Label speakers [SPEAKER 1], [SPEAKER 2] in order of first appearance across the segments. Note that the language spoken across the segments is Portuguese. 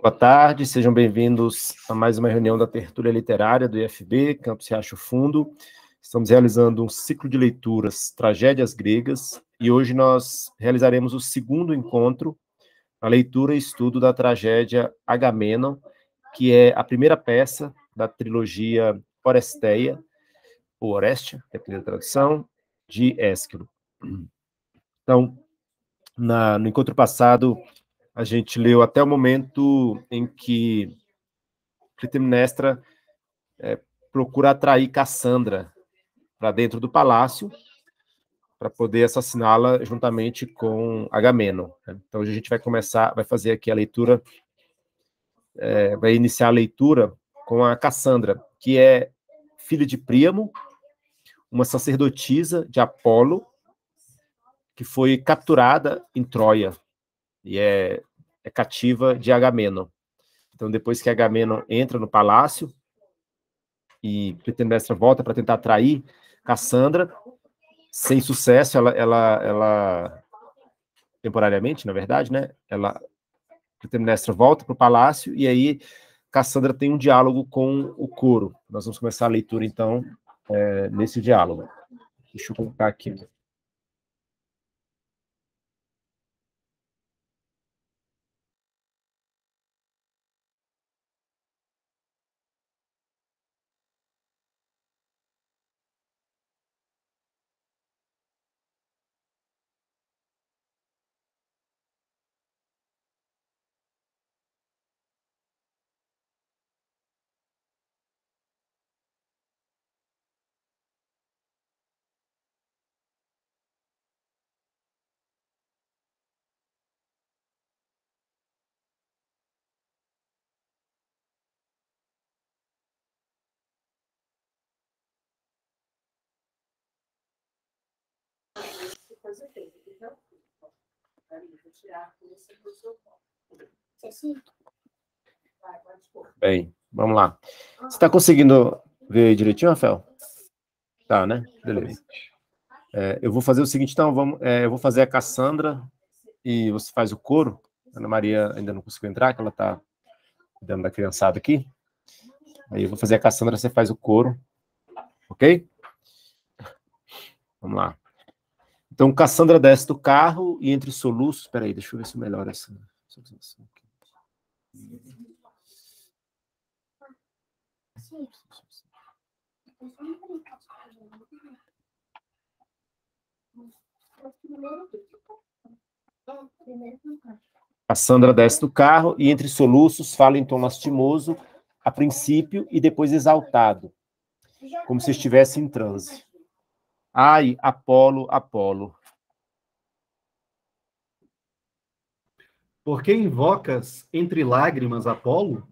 [SPEAKER 1] Boa tarde, sejam bem-vindos a mais uma reunião da Tertúlia Literária do IFB, Campos Riacho Fundo. Estamos realizando um ciclo de leituras Tragédias Gregas e hoje nós realizaremos o segundo encontro na leitura e estudo da tragédia Agamenon, que é a primeira peça da trilogia Oresteia, ou Orestia, dependendo da tradução, de Ésquilo. Então, na, no encontro passado, a gente leu até o momento em que Clitemnestra é, procura atrair Cassandra para dentro do palácio para poder assassiná-la juntamente com Agamenon. Né? Então a gente vai começar, vai fazer aqui a leitura, é, vai iniciar a leitura com a Cassandra, que é filha de Príamo, uma sacerdotisa de Apolo, que foi capturada em Troia e é é cativa de Agamenon. Então, depois que Agamenon entra no palácio e Clitemnestra volta para tentar atrair Cassandra, sem sucesso, ela, ela, ela temporariamente, na verdade, né? Ela Clitemnestra volta para o palácio e aí Cassandra tem um diálogo com o coro. Nós vamos começar a leitura então é, nesse diálogo. Deixa eu colocar
[SPEAKER 2] aqui
[SPEAKER 3] você é tá, vou tirar do seu Você Vai, pode Bem, vamos lá.
[SPEAKER 1] Você está conseguindo ver direitinho, Rafael? Tá, né? Beleza. É, eu vou fazer o seguinte, então, vamos, é, eu vou fazer a Cassandra e você faz o coro. A Ana Maria ainda não conseguiu entrar, que ela está cuidando da criançada aqui. Aí eu vou fazer a Cassandra, você faz o coro. Ok? Vamos lá. Então, Cassandra desce do carro e entre soluços. Espera aí, deixa eu ver se melhora essa. Cassandra desce do carro e, entre soluços, fala em tom lastimoso, a princípio e depois exaltado, como se estivesse em transe. Ai, Apolo, Apolo.
[SPEAKER 4] Por que invocas entre lágrimas Apolo?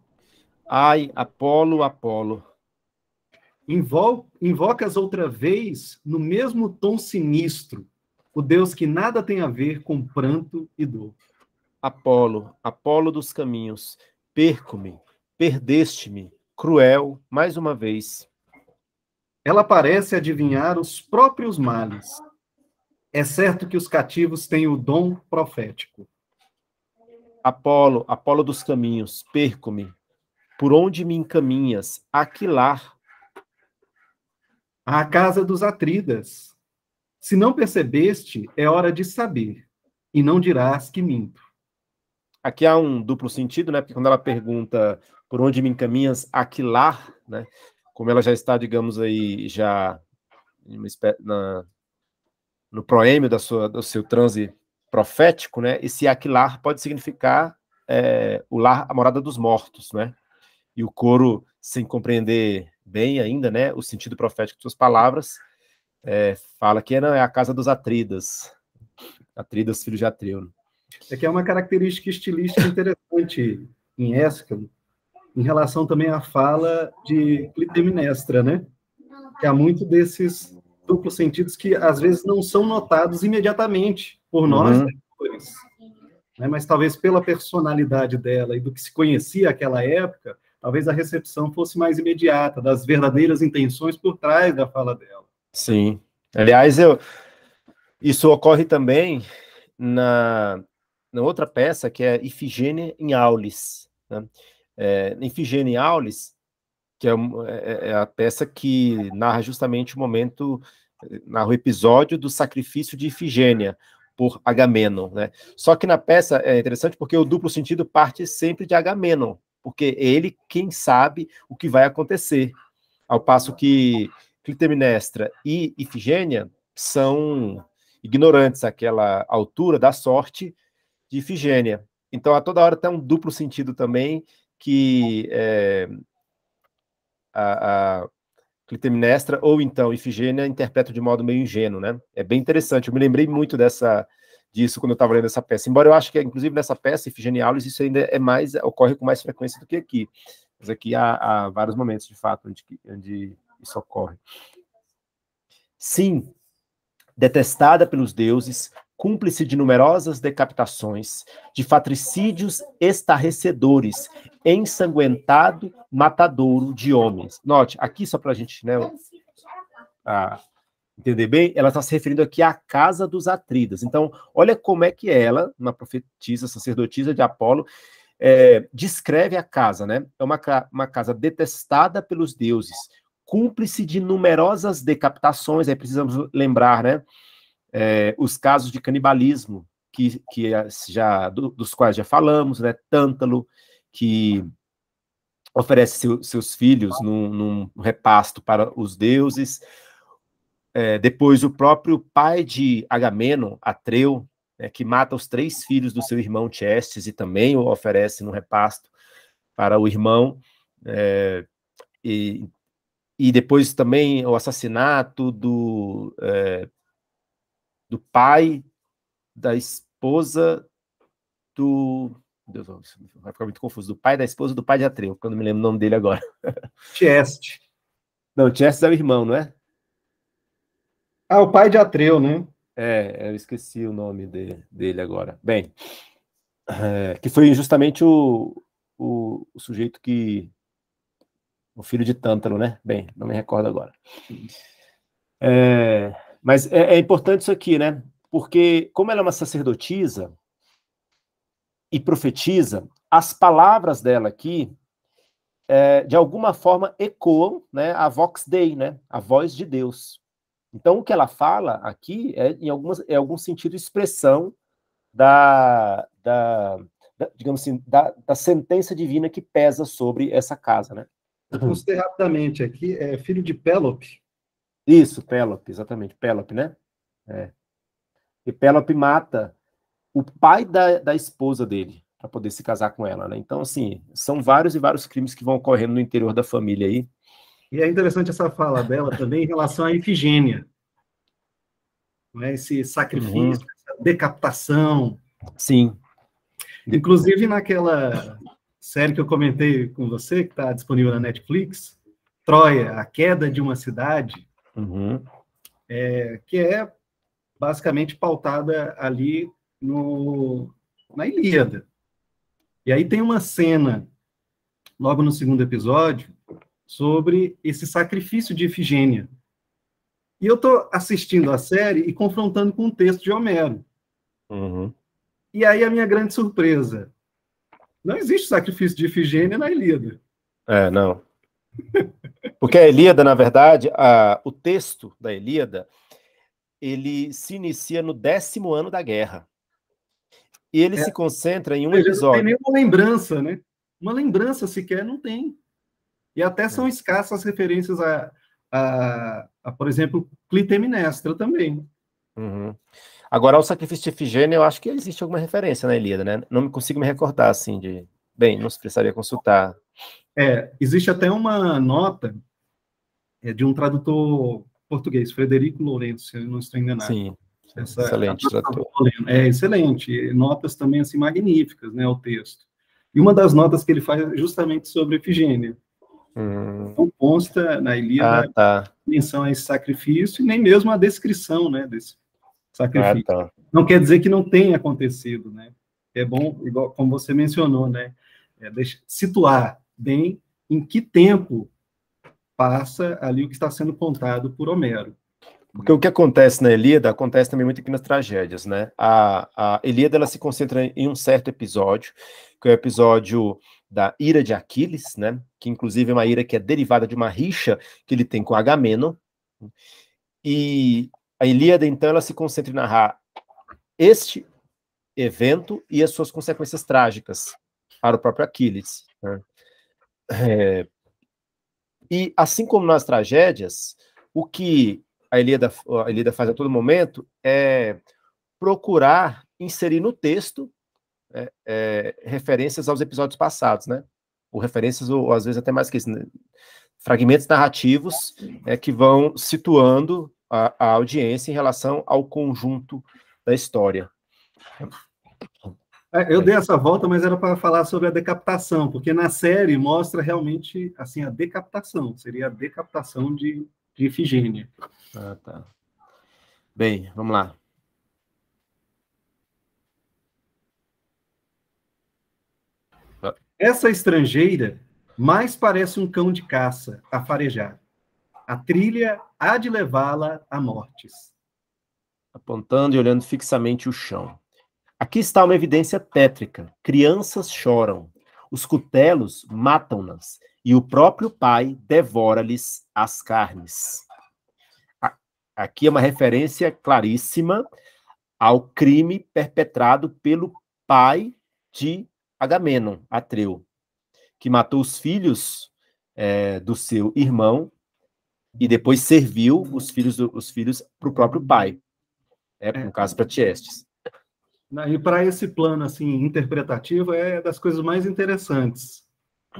[SPEAKER 4] Ai, Apolo, Apolo. Invo invocas outra vez, no mesmo tom sinistro, o Deus que nada
[SPEAKER 1] tem a ver com pranto e dor. Apolo, Apolo dos caminhos, perco-me, perdeste-me, cruel, mais uma vez. Ela parece adivinhar os próprios males. É certo que os cativos têm o dom profético. Apolo, Apolo dos caminhos, perco-me. Por onde me encaminhas? Aquilar. A casa dos Atridas. Se não percebeste, é hora de saber, e não dirás que minto. Aqui há um duplo sentido, né? Porque quando ela pergunta por onde me encaminhas, Aquilar, né? como ela já está, digamos aí, já na, no proêmio da sua, do seu transe profético, né? Esse aquilar pode significar é, o lar, a morada dos mortos, né? E o coro, sem compreender bem ainda, né, o sentido profético de suas palavras, é, fala que não é a casa dos Atridas, Atridas filho de Atreu.
[SPEAKER 4] É que é uma característica estilística interessante em Ésquilo, em relação também à fala de Clitemnestra, né? Que há muito desses duplos sentidos que às vezes não são notados imediatamente por nós, uhum. né? né? mas talvez pela personalidade dela e do que se conhecia naquela época, talvez a recepção fosse mais
[SPEAKER 1] imediata das verdadeiras intenções por trás da fala dela. Sim. Aliás, eu isso ocorre também na, na outra peça que é Ifigênia em Aulis. Né? é, Ifigênia Aulis, que é é, é, é, a peça que narra justamente o momento, narra o episódio do sacrifício de Ifigênia por Agamenon, né? Só que na peça é interessante porque o duplo sentido parte sempre de Agamenon, porque é ele quem sabe o que vai acontecer, ao passo que Clitemnestra e Ifigênia são ignorantes àquela altura da sorte de Ifigênia. Então, a toda hora tem um duplo sentido também que é, a, a Clitemnestra ou então Ifigênia interpretam de modo meio ingênuo, né? É bem interessante. Eu me lembrei muito dessa disso quando eu estava lendo essa peça. Embora eu acho que, inclusive, nessa peça, Ifigênia Aulis, isso ainda é mais ocorre com mais frequência do que aqui. Mas aqui há, há vários momentos, de fato, onde, onde isso ocorre. Sim, detestada pelos deuses, cúmplice de numerosas decapitações, de fatricídios estarrecedores, ensanguentado matadouro de homens. Note, aqui só para a gente né, a, entender bem, ela está se referindo aqui à casa dos Atridas. Então, olha como é que ela, uma profetisa, sacerdotisa de Apolo, é, descreve a casa, né? É uma, uma casa detestada pelos deuses, cúmplice de numerosas decapitações, aí precisamos lembrar, né? é, os casos de canibalismo, que, que é, já, do, dos quais já falamos, né? Tântalo, que oferece seu, seus filhos num, num, repasto para os deuses. É, depois, o próprio pai de Agamenon, Atreu, né, que mata os três filhos do seu irmão Tiestes e também o oferece num repasto para o irmão. É, e, e depois também o assassinato do é, do pai, da esposa do. Deus, vai ficar muito confuso. Do pai da esposa do pai de Atreu, quando me lembro o nome dele agora. Tieste. Não, Tieste é o irmão, não é? Ah, o pai de Atreu, né? É, eu esqueci o nome de, dele agora. Bem, é, que foi justamente o, o, o, sujeito que. O filho de Tântalo, né? Bem, não me recordo agora. É, mas é, é importante isso aqui, né? Porque, como ela é uma sacerdotisa e profetiza, as palavras dela aqui é, de alguma forma ecoam né, a vox dei, né, a voz de Deus. Então, o que ela fala aqui é, em, algumas, é algum sentido, expressão da, da, da digamos assim, da, da, sentença divina que pesa sobre essa casa, né? Eu considero rapidamente aqui, é filho de Pélope, isso, Pelop, exatamente, Pelop, né? É. E Pelop mata o pai da, da esposa dele para poder se casar com ela, né? Então, assim, são vários e vários crimes que vão ocorrendo no interior da família aí.
[SPEAKER 4] E é interessante essa fala dela também em relação à Ifigênia. Né? Esse sacrifício, uhum. essa decapitação. Sim. Inclusive naquela série que eu comentei com você, que está disponível na Netflix, Troia, a queda de uma cidade, uhum. é, que é basicamente pautada ali no, na Ilíada. E aí tem uma cena, logo no segundo episódio, sobre esse sacrifício de Efigênia. E eu estou assistindo a série e confrontando com o texto de Homero. Uhum. E aí a minha grande surpresa: não existe sacrifício de Efigênia na Ilíada.
[SPEAKER 1] É, não. Porque a Elíada, na verdade, a, o texto da Elíada, ele se inicia no décimo ano da guerra. E ele é, se concentra em um episódio. Não tem
[SPEAKER 4] nenhuma lembrança, né? Uma lembrança sequer não tem. E até são é. escassas escassas referências a, a,
[SPEAKER 1] a, por exemplo, Clitemnestra também. Uhum. Agora, ao sacrifício de Efigênia, eu acho que existe alguma referência na Ilíada, né? Não consigo me recordar, assim, de... Bem, não se precisaria consultar. É, existe até uma nota
[SPEAKER 4] é, de um tradutor português, Frederico Lourenço, se eu não estou enganado. Sim, Essa, excelente tradutor. É, excelente. Notas também, assim, magníficas, né, ao texto. E uma das notas que ele faz é justamente sobre Efigênia. Hum. Não consta na Ilíada ah, tá. menção a esse sacrifício e nem mesmo a descrição, né, desse sacrifício. Ah, tá. Não quer dizer que não tenha acontecido, né? É bom, igual, como você mencionou, né, é, deixa, situar bem em que tempo passa ali o que está sendo contado por Homero.
[SPEAKER 1] Porque o que acontece na Elíada acontece também muito aqui nas tragédias, né? A, a Elíada ela se concentra em um certo episódio, que é o episódio da ira de Aquiles, né? Que inclusive é uma ira que é derivada de uma rixa que ele tem com Agamemnon. E a Ilíada então ela se concentra em narrar este evento e as suas consequências trágicas para o próprio Aquiles. Né? É, e assim como nas tragédias, o que a Ilíada, a faz a todo momento é procurar inserir no texto é, é, referências aos episódios passados, né? Ou referências, ou, ou às vezes até mais que isso, né? fragmentos narrativos é, que vão situando a, a audiência em relação ao conjunto da história.
[SPEAKER 4] É, eu é. dei essa volta, mas era para falar sobre a decapitação, porque na série mostra realmente assim a decapitação, seria a decapitação de,
[SPEAKER 1] de Ifigênia. Ah, tá. Bem, vamos lá.
[SPEAKER 4] Essa estrangeira mais parece um cão de caça a farejar. A trilha há de levá-la a mortes.
[SPEAKER 1] Apontando e olhando fixamente o chão. Aqui está uma evidência tétrica. Crianças choram, os cutelos matam-nas, e o próprio pai devora-lhes as carnes. Aqui é uma referência claríssima ao crime perpetrado pelo pai de Agamenon, Atreu, que matou os filhos é, do seu irmão e depois serviu os filhos para o próprio pai, né, no é. caso para Tiestes.
[SPEAKER 4] Né? E para esse plano assim interpretativo é das coisas mais interessantes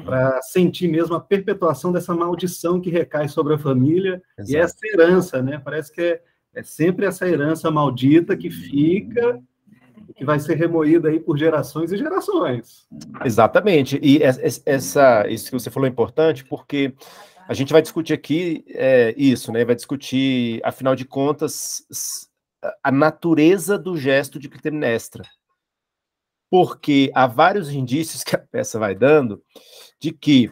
[SPEAKER 4] para sentir mesmo a perpetuação dessa maldição que recai sobre a família Exato. e essa herança, né? Parece que é, é sempre essa herança
[SPEAKER 1] maldita que uhum. fica
[SPEAKER 4] que vai ser remoída aí por gerações e gerações.
[SPEAKER 1] Exatamente. E essa, isso que você falou é importante porque a gente vai discutir aqui é, isso, né? Vai discutir, afinal de contas, a natureza do gesto de Clitemnestra. Porque há vários indícios que a peça vai dando de que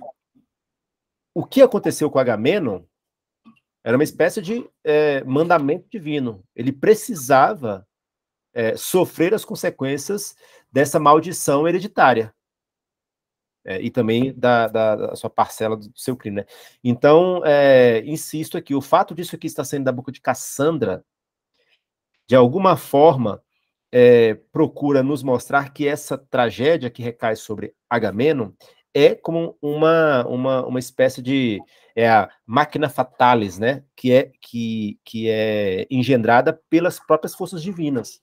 [SPEAKER 1] o que aconteceu com Agamemnon era uma espécie de é, mandamento divino. Ele precisava é, sofrer as consequências dessa maldição hereditária. É, e também da, da, da, sua parcela do seu crime. Né? Então, é, insisto aqui, o fato disso aqui estar saindo da boca de Cassandra de alguma forma, é, procura nos mostrar que essa tragédia que recai sobre Agamenon é como uma, uma, uma espécie de é a máquina fatalis, né? Que é que, que é engendrada pelas próprias forças divinas.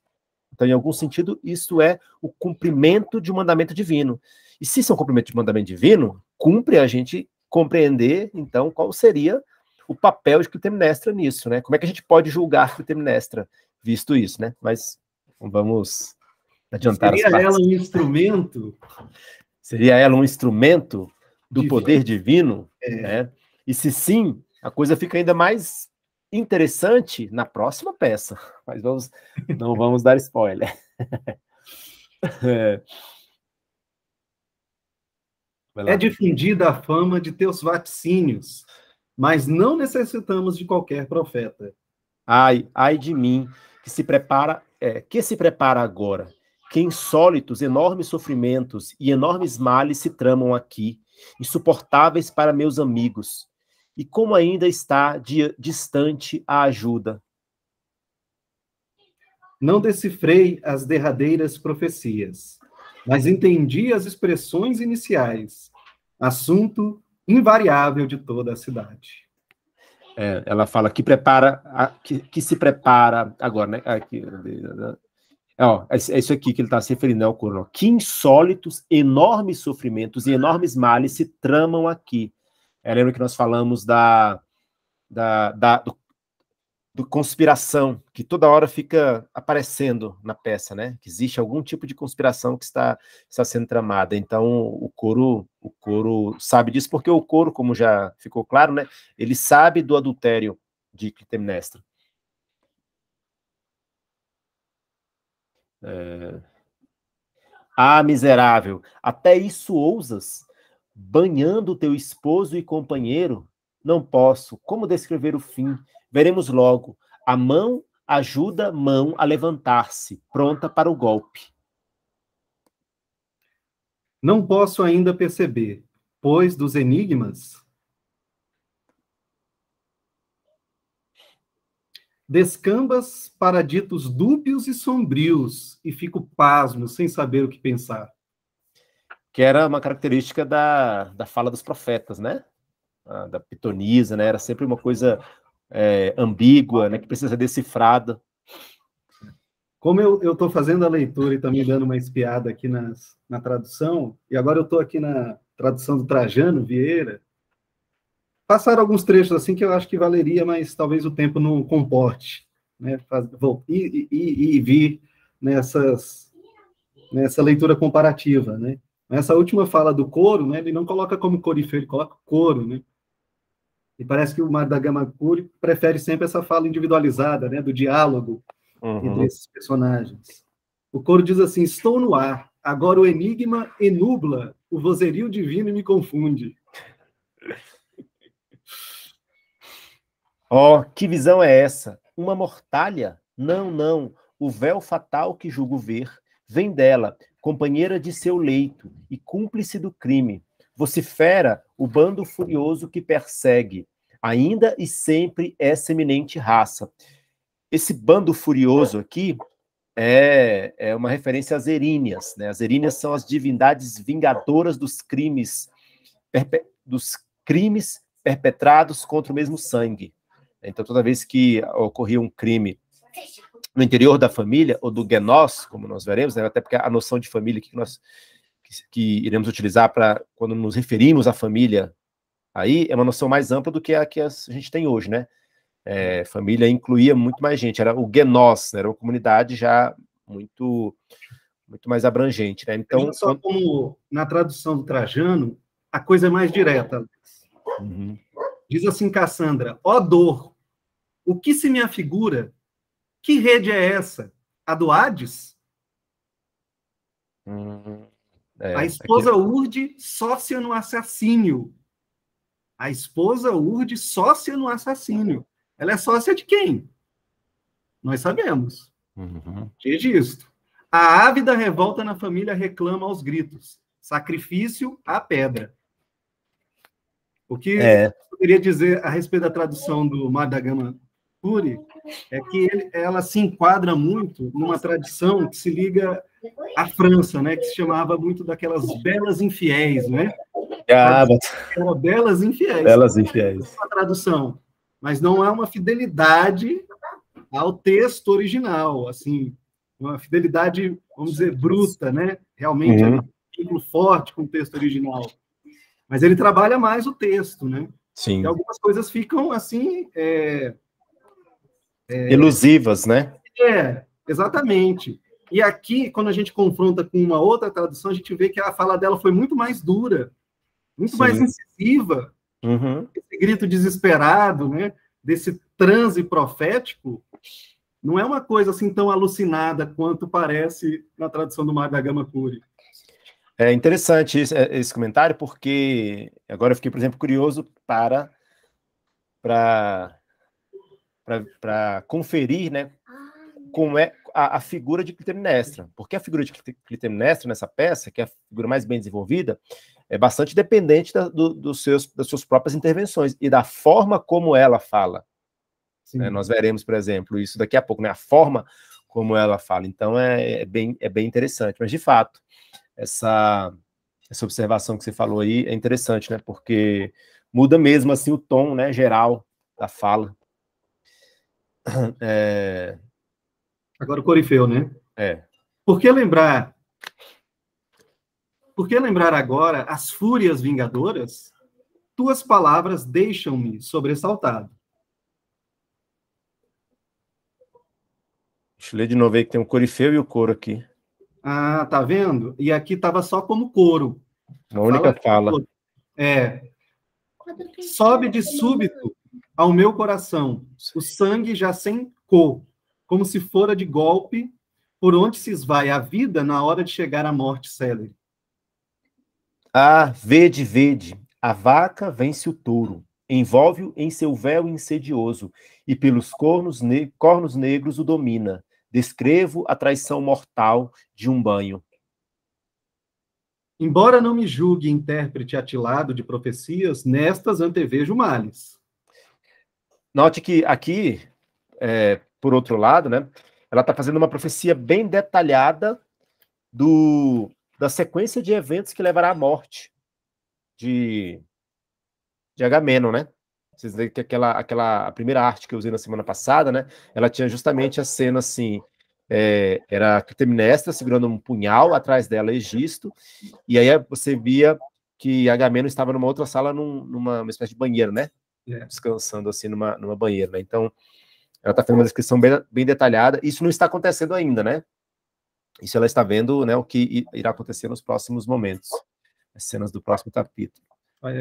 [SPEAKER 1] Então, em algum sentido, isso é o cumprimento de um mandamento divino. E se isso é um cumprimento de um mandamento divino, cumpre a gente compreender, então, qual seria o papel de Clitemnestra nisso, né? Como é que a gente pode julgar Clitemnestra? visto isso, né? Mas vamos adiantar Seria as partes. ela um instrumento? Seria ela um instrumento do divino. poder divino? É. Né? E se sim, a coisa fica ainda mais interessante na próxima peça. Mas vamos, não vamos dar spoiler. é.
[SPEAKER 4] É difundida a fama de teus vaticínios,
[SPEAKER 1] mas não
[SPEAKER 4] necessitamos de qualquer profeta.
[SPEAKER 1] Ai, ai de mim, que se prepara, é, que se prepara agora, que insólitos, enormes sofrimentos e enormes males se tramam aqui, insuportáveis para meus amigos, e como ainda está de, distante a ajuda.
[SPEAKER 4] Não decifrei as derradeiras profecias,
[SPEAKER 1] mas entendi
[SPEAKER 4] as expressões iniciais, assunto invariável de toda a
[SPEAKER 1] cidade. É, ela fala que prepara, a, que, que, se prepara agora, né? Aqui, ah, é, ó, é, é isso aqui que ele está se referindo né, ao coronel. Que insólitos, enormes sofrimentos e enormes males se tramam aqui. É, lembra que nós falamos da, da, da do, do conspiração que toda hora fica aparecendo na peça, né? Que existe algum tipo de conspiração que está, está sendo tramada. Então o coro o coro sabe disso porque o coro, como já ficou claro, né? Ele sabe do adultério de Clitemnestra. É... Ah, miserável! Até isso ousas, banhando teu esposo e companheiro? Não posso. Como descrever o fim Veremos logo. A mão ajuda mão a levantar-se, pronta para o golpe.
[SPEAKER 4] Não posso ainda perceber, pois dos enigmas. Descambas para ditos dúbios e sombrios, e fico pasmo, sem saber o que pensar.
[SPEAKER 1] Que era uma característica da, da fala dos profetas, né? Ah, da pitonisa, né? Era sempre uma coisa é, ambígua, né, que precisa ser decifrada.
[SPEAKER 4] Como eu estou fazendo a leitura e também tá dando uma espiada aqui nas, na tradução, e agora eu estou aqui na tradução do Trajano Vieira, passaram alguns trechos assim que eu acho que valeria, mas talvez o tempo não comporte, né? Vou, e, e, e vir nessas, nessa leitura comparativa, né? Essa última fala do coro, né, ele não coloca como corifeiro, ele coloca coro, né? E parece que o Gama Cury prefere sempre essa fala individualizada, né, do diálogo uhum. entre esses personagens. O coro diz assim: Estou no ar, agora o enigma
[SPEAKER 1] enubla, o vozerio divino me confunde. Oh, que visão é essa? Uma mortalha? Não, não. O véu fatal que julgo ver vem dela, companheira de seu leito e cúmplice do crime vocifera o bando furioso que persegue, ainda e sempre essa eminente raça. Esse bando furioso aqui é, é uma referência às eríneas. Né? As eríneas são as divindades vingadoras dos crimes, dos crimes perpetrados contra o mesmo sangue. Então, toda vez que ocorria um crime no interior da família, ou do genós, como nós veremos, né? até porque a noção de família que nós que, que iremos utilizar para quando nos referimos à família aí é uma noção mais ampla do que a que a gente tem hoje, né? É, família incluía muito mais gente, era o genós, né? era uma comunidade já muito muito mais abrangente, né? Então, só
[SPEAKER 2] quando... como
[SPEAKER 4] na tradução do Trajano, a coisa é mais direta. Uhum. Diz assim Cassandra: "Ó dor, o que se me afigura? Que rede é essa? A do Hades? É, a é esposa aqui... urde sócia no assassínio. A esposa urde sócia no assassínio. Ela é sócia de quem? Nós sabemos. Uhum. Registro. A ave da revolta na família reclama aos gritos. Sacrifício à pedra. O que é. eu poderia dizer a respeito da tradução do Madagama Puri é que ele, ela se enquadra muito numa tradição que se liga à França, né? Que se chamava muito daquelas belas infiéis, né? Ah, Era belas infiéis.
[SPEAKER 1] Belas infiéis.
[SPEAKER 4] Uma é tradução, mas não há uma fidelidade ao texto original, assim, uma fidelidade, vamos dizer, bruta, né? Realmente uhum. é um forte com o texto original. Mas ele trabalha mais o texto, né? Sim. E algumas coisas ficam assim é, é,
[SPEAKER 1] Ilusivas, né?
[SPEAKER 4] É, exatamente. E aqui, quando a gente confronta com uma outra tradução, a gente vê que a fala dela foi muito mais dura, muito Sim. mais incisiva. Uhum. Esse grito desesperado, né? Desse transe profético, não é uma coisa assim tão alucinada quanto parece na tradução do Mário da Gama Curi.
[SPEAKER 1] É interessante esse, é, esse comentário, porque agora eu fiquei, por exemplo, curioso para, para para conferir né, ah, como é a, a, figura de Clitemnestra. Porque a figura de Clitemnestra nessa peça, que é a figura mais bem desenvolvida, é bastante dependente da, do, seus, das suas próprias intervenções e da forma como ela fala. Né? Nós veremos, por exemplo, isso daqui a pouco, né? a forma como ela fala. Então é, é, bem, é bem interessante. Mas, de fato, essa, essa observação que você falou aí é interessante, né? porque muda mesmo assim o tom né, geral da fala É... Agora o Corifeu, né? É. Por que lembrar?
[SPEAKER 4] Por que lembrar agora as fúrias vingadoras? Tuas palavras deixam-me sobressaltado.
[SPEAKER 1] Deixa eu ler de novo aí que tem o Corifeu e o coro aqui.
[SPEAKER 4] Ah, tá vendo? E aqui estava só como coro.
[SPEAKER 1] Uma única fala. fala.
[SPEAKER 4] É. Sobe de súbito ao meu coração, o sangue já sem cor, como se fora de golpe, por onde se esvai a vida na hora de chegar à morte célere.
[SPEAKER 1] Ah, vede, vede, a vaca vence o touro, envolve-o em seu véu insedioso, e pelos cornos, ne cornos negros o domina. Descrevo a traição mortal de um banho.
[SPEAKER 4] Embora não me julgue intérprete atilado de profecias, nestas antevejo males.
[SPEAKER 1] Note que aqui, é, por outro lado, né, ela está fazendo uma profecia bem detalhada do, da sequência de eventos que levará à morte de, de Agamemnon, né? Vocês veem que aquela, aquela a primeira arte que eu usei na semana passada, né? Ela tinha justamente a cena assim, é, era Clitemnestra segurando um punhal atrás dela, Egisto, e aí você via que Agamemnon estava numa outra sala, num, numa espécie de banheiro, né? Né, descansando assim numa, numa banheira, né? Então, ela está fazendo uma descrição bem, bem detalhada. Isso não está acontecendo ainda, né? Isso ela está vendo, né, o que irá acontecer nos próximos momentos, as cenas do próximo capítulo.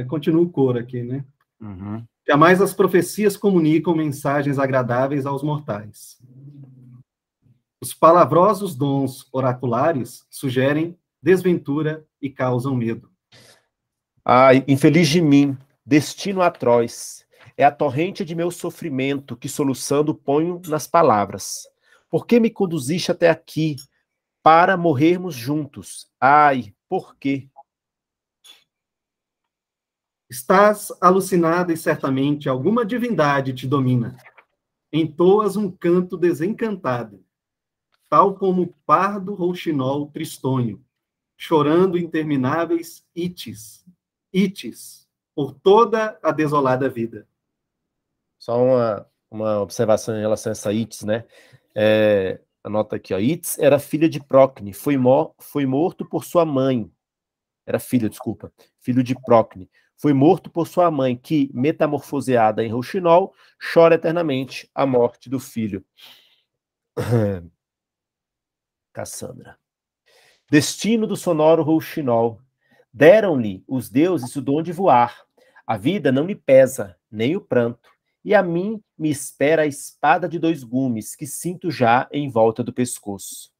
[SPEAKER 4] Continua o coro aqui, né? Uhum. Jamais as profecias comunicam mensagens agradáveis aos mortais. Os palavrosos dons oraculares sugerem desventura e
[SPEAKER 1] causam medo. Ah, infeliz de mim, Destino atroz é a torrente de meu sofrimento que soluçando ponho nas palavras. Por que me conduziste até aqui para morrermos juntos? Ai, por quê? Estás alucinada e certamente
[SPEAKER 4] alguma divindade te domina. Entoas um canto desencantado, tal como o pardo rouxinol tristonho, chorando
[SPEAKER 1] intermináveis ites, ites, por toda a desolada vida. Só uma, uma observação em relação a essa Itz, né? É, anota aqui, ó. Itz era filha de Procne, foi, mo foi morto por sua mãe. Era filha, desculpa, filho de Procne. Foi morto por sua mãe, que, metamorfoseada em rouxinol, chora eternamente a morte do filho. Cassandra. Destino do sonoro rouxinol. Deram-lhe os deuses o dom de voar, a vida não me pesa, nem o pranto, e a mim me espera a espada de dois gumes que sinto já em volta do pescoço.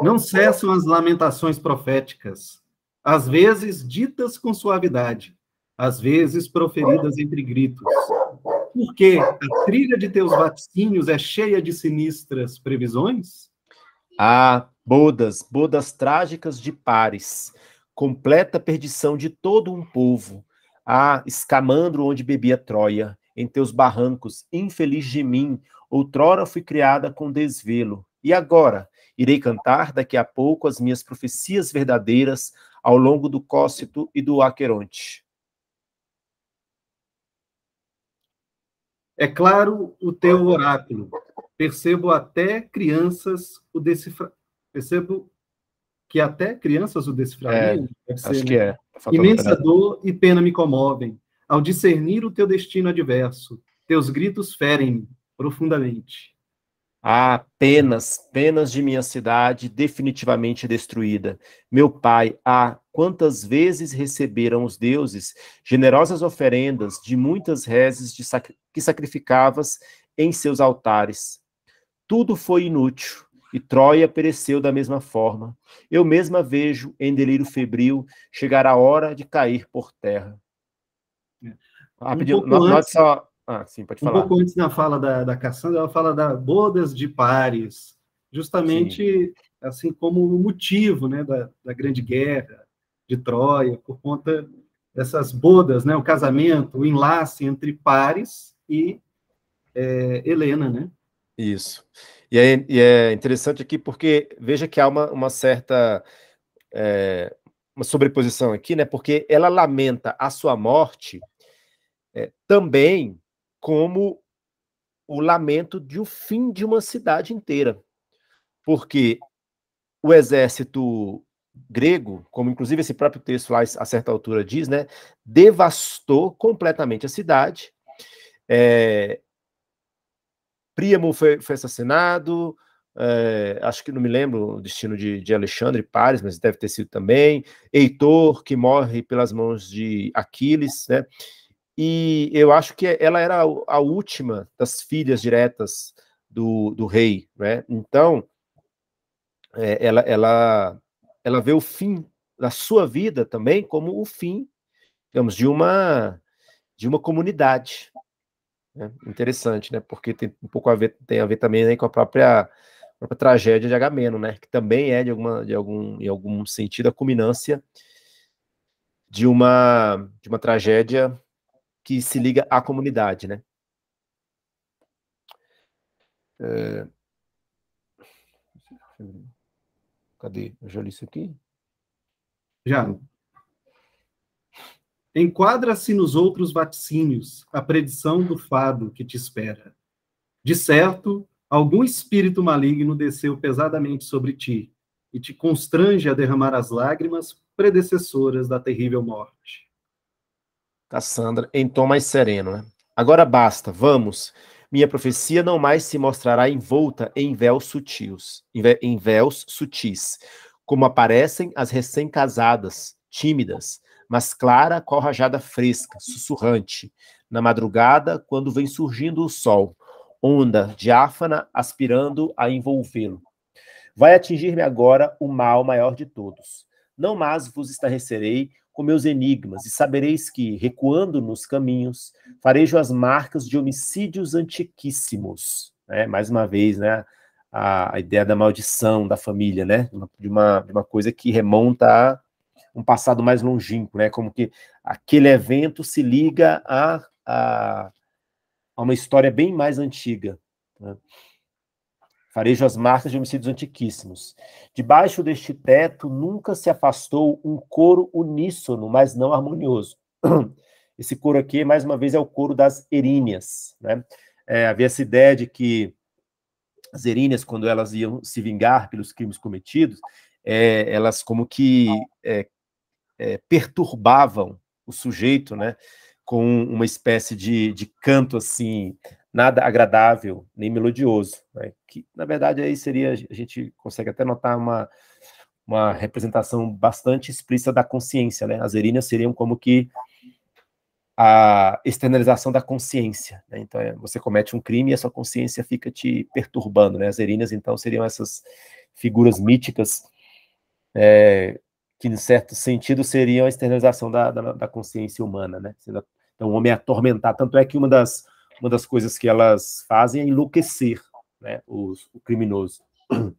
[SPEAKER 1] Não cessam as lamentações
[SPEAKER 4] proféticas, às vezes ditas com suavidade, às vezes proferidas entre gritos. Porque a trilha de teus vaticínios é cheia
[SPEAKER 1] de sinistras previsões? Ah, bodas, bodas trágicas de pares, completa perdição de todo um povo. Ah, escamandro onde bebia Troia, em teus barrancos, infeliz de mim, outrora fui criada com desvelo. E agora? Irei cantar daqui a pouco as minhas profecias verdadeiras ao longo do Cócito e do Aqueronte. É claro o teu oráculo.
[SPEAKER 4] Percebo até crianças o decifrar. Percebo que até crianças o desfrarem. É, acho ser, que né? é. Imensa dor e pena me comovem. Ao discernir o teu destino adverso, teus gritos ferem profundamente.
[SPEAKER 1] Ah, penas, penas de minha cidade definitivamente destruída. Meu pai, ah, quantas vezes receberam os deuses generosas oferendas de muitas rezes de sac que sacrificavas em seus altares. Tudo foi inútil, e Troia pereceu da mesma forma. Eu mesma vejo, em delírio febril, chegar a hora de cair por terra. É. Ah, um pouco antes, só... ah, sim, pode falar. Um
[SPEAKER 4] pouco antes da fala da, da Cassandra, ela fala da bodas de pares, justamente sim. assim como o motivo né, da, da grande guerra de Troia, por conta dessas bodas, né, o casamento, o enlace entre pares e é, Helena, né?
[SPEAKER 1] Isso. E é, e é interessante aqui porque veja que há uma, uma certa é, uma sobreposição aqui, né? Porque ela lamenta a sua morte é, também como o lamento de o um fim de uma cidade inteira, porque o exército grego, como inclusive esse próprio texto lá a certa altura diz, né, devastou completamente a cidade. É, Príamo foi, foi assassinado, é, acho que não me lembro o destino de, de Alexandre Pares, mas deve ter sido também. Heitor, que morre pelas mãos de Aquiles, né? E eu acho que ela era a última das filhas diretas do, do rei, né? Então, é, ela, ela, ela vê o fim da sua vida também como o fim, digamos, de uma de uma comunidade, né? Interessante, né? Porque tem um pouco a ver, tem a ver também né, com a própria, a própria tragédia de Agamemnon, né? Que também é de alguma, de algum, em algum sentido, a culminância de uma, de uma tragédia que se liga à comunidade, né? É... Cadê? Eu já li isso aqui?
[SPEAKER 4] Já. Enquadra-se nos outros vaticínios a predição do fado que te espera. De certo, algum espírito maligno desceu pesadamente sobre ti e te constrange a derramar as lágrimas predecessoras da terrível morte.
[SPEAKER 1] Cassandra, em tom mais sereno, né? Agora basta, vamos. Minha profecia não mais se mostrará envolta em véus sutios, em véus sutis, como aparecem as recém-casadas, tímidas, mas clara qual rajada fresca, sussurrante, na madrugada, quando vem surgindo o sol, onda diáfana aspirando a envolvê-lo. Vai atingir-me agora o mal maior de todos. Não mais vos estarrecerei com meus enigmas, e sabereis que, recuando nos caminhos, farejo as marcas de homicídios antiquíssimos. É, mais uma vez, né, a, ideia da maldição da família, né, de uma, de uma coisa que remonta a um passado mais longínquo, né? Como que aquele evento se liga a, a, a uma história bem mais antiga. Né? Farejo as marcas de homicídios antiquíssimos. Debaixo deste teto nunca se afastou um coro uníssono, mas não harmonioso. Esse coro aqui, mais uma vez, é o coro das eríneas. Né? É, havia essa ideia de que as eríneas, quando elas iam se vingar pelos crimes cometidos, é, elas como que é, é, perturbavam o sujeito, né? Com uma espécie de, de canto assim, nada agradável, nem melodioso, né? que na verdade aí seria, a gente consegue até notar uma, uma representação bastante explícita da consciência, né? As erinas seriam como que a externalização da consciência. Né? Então, é, você comete um crime e a sua consciência fica te perturbando. Né? As erinas, então, seriam essas figuras míticas é, que, em certo sentido, seriam a externalização da, da, da consciência humana, né? Então, o homem é atormentar. Tanto é que uma das, uma das coisas que elas fazem é enlouquecer né, os, o criminoso.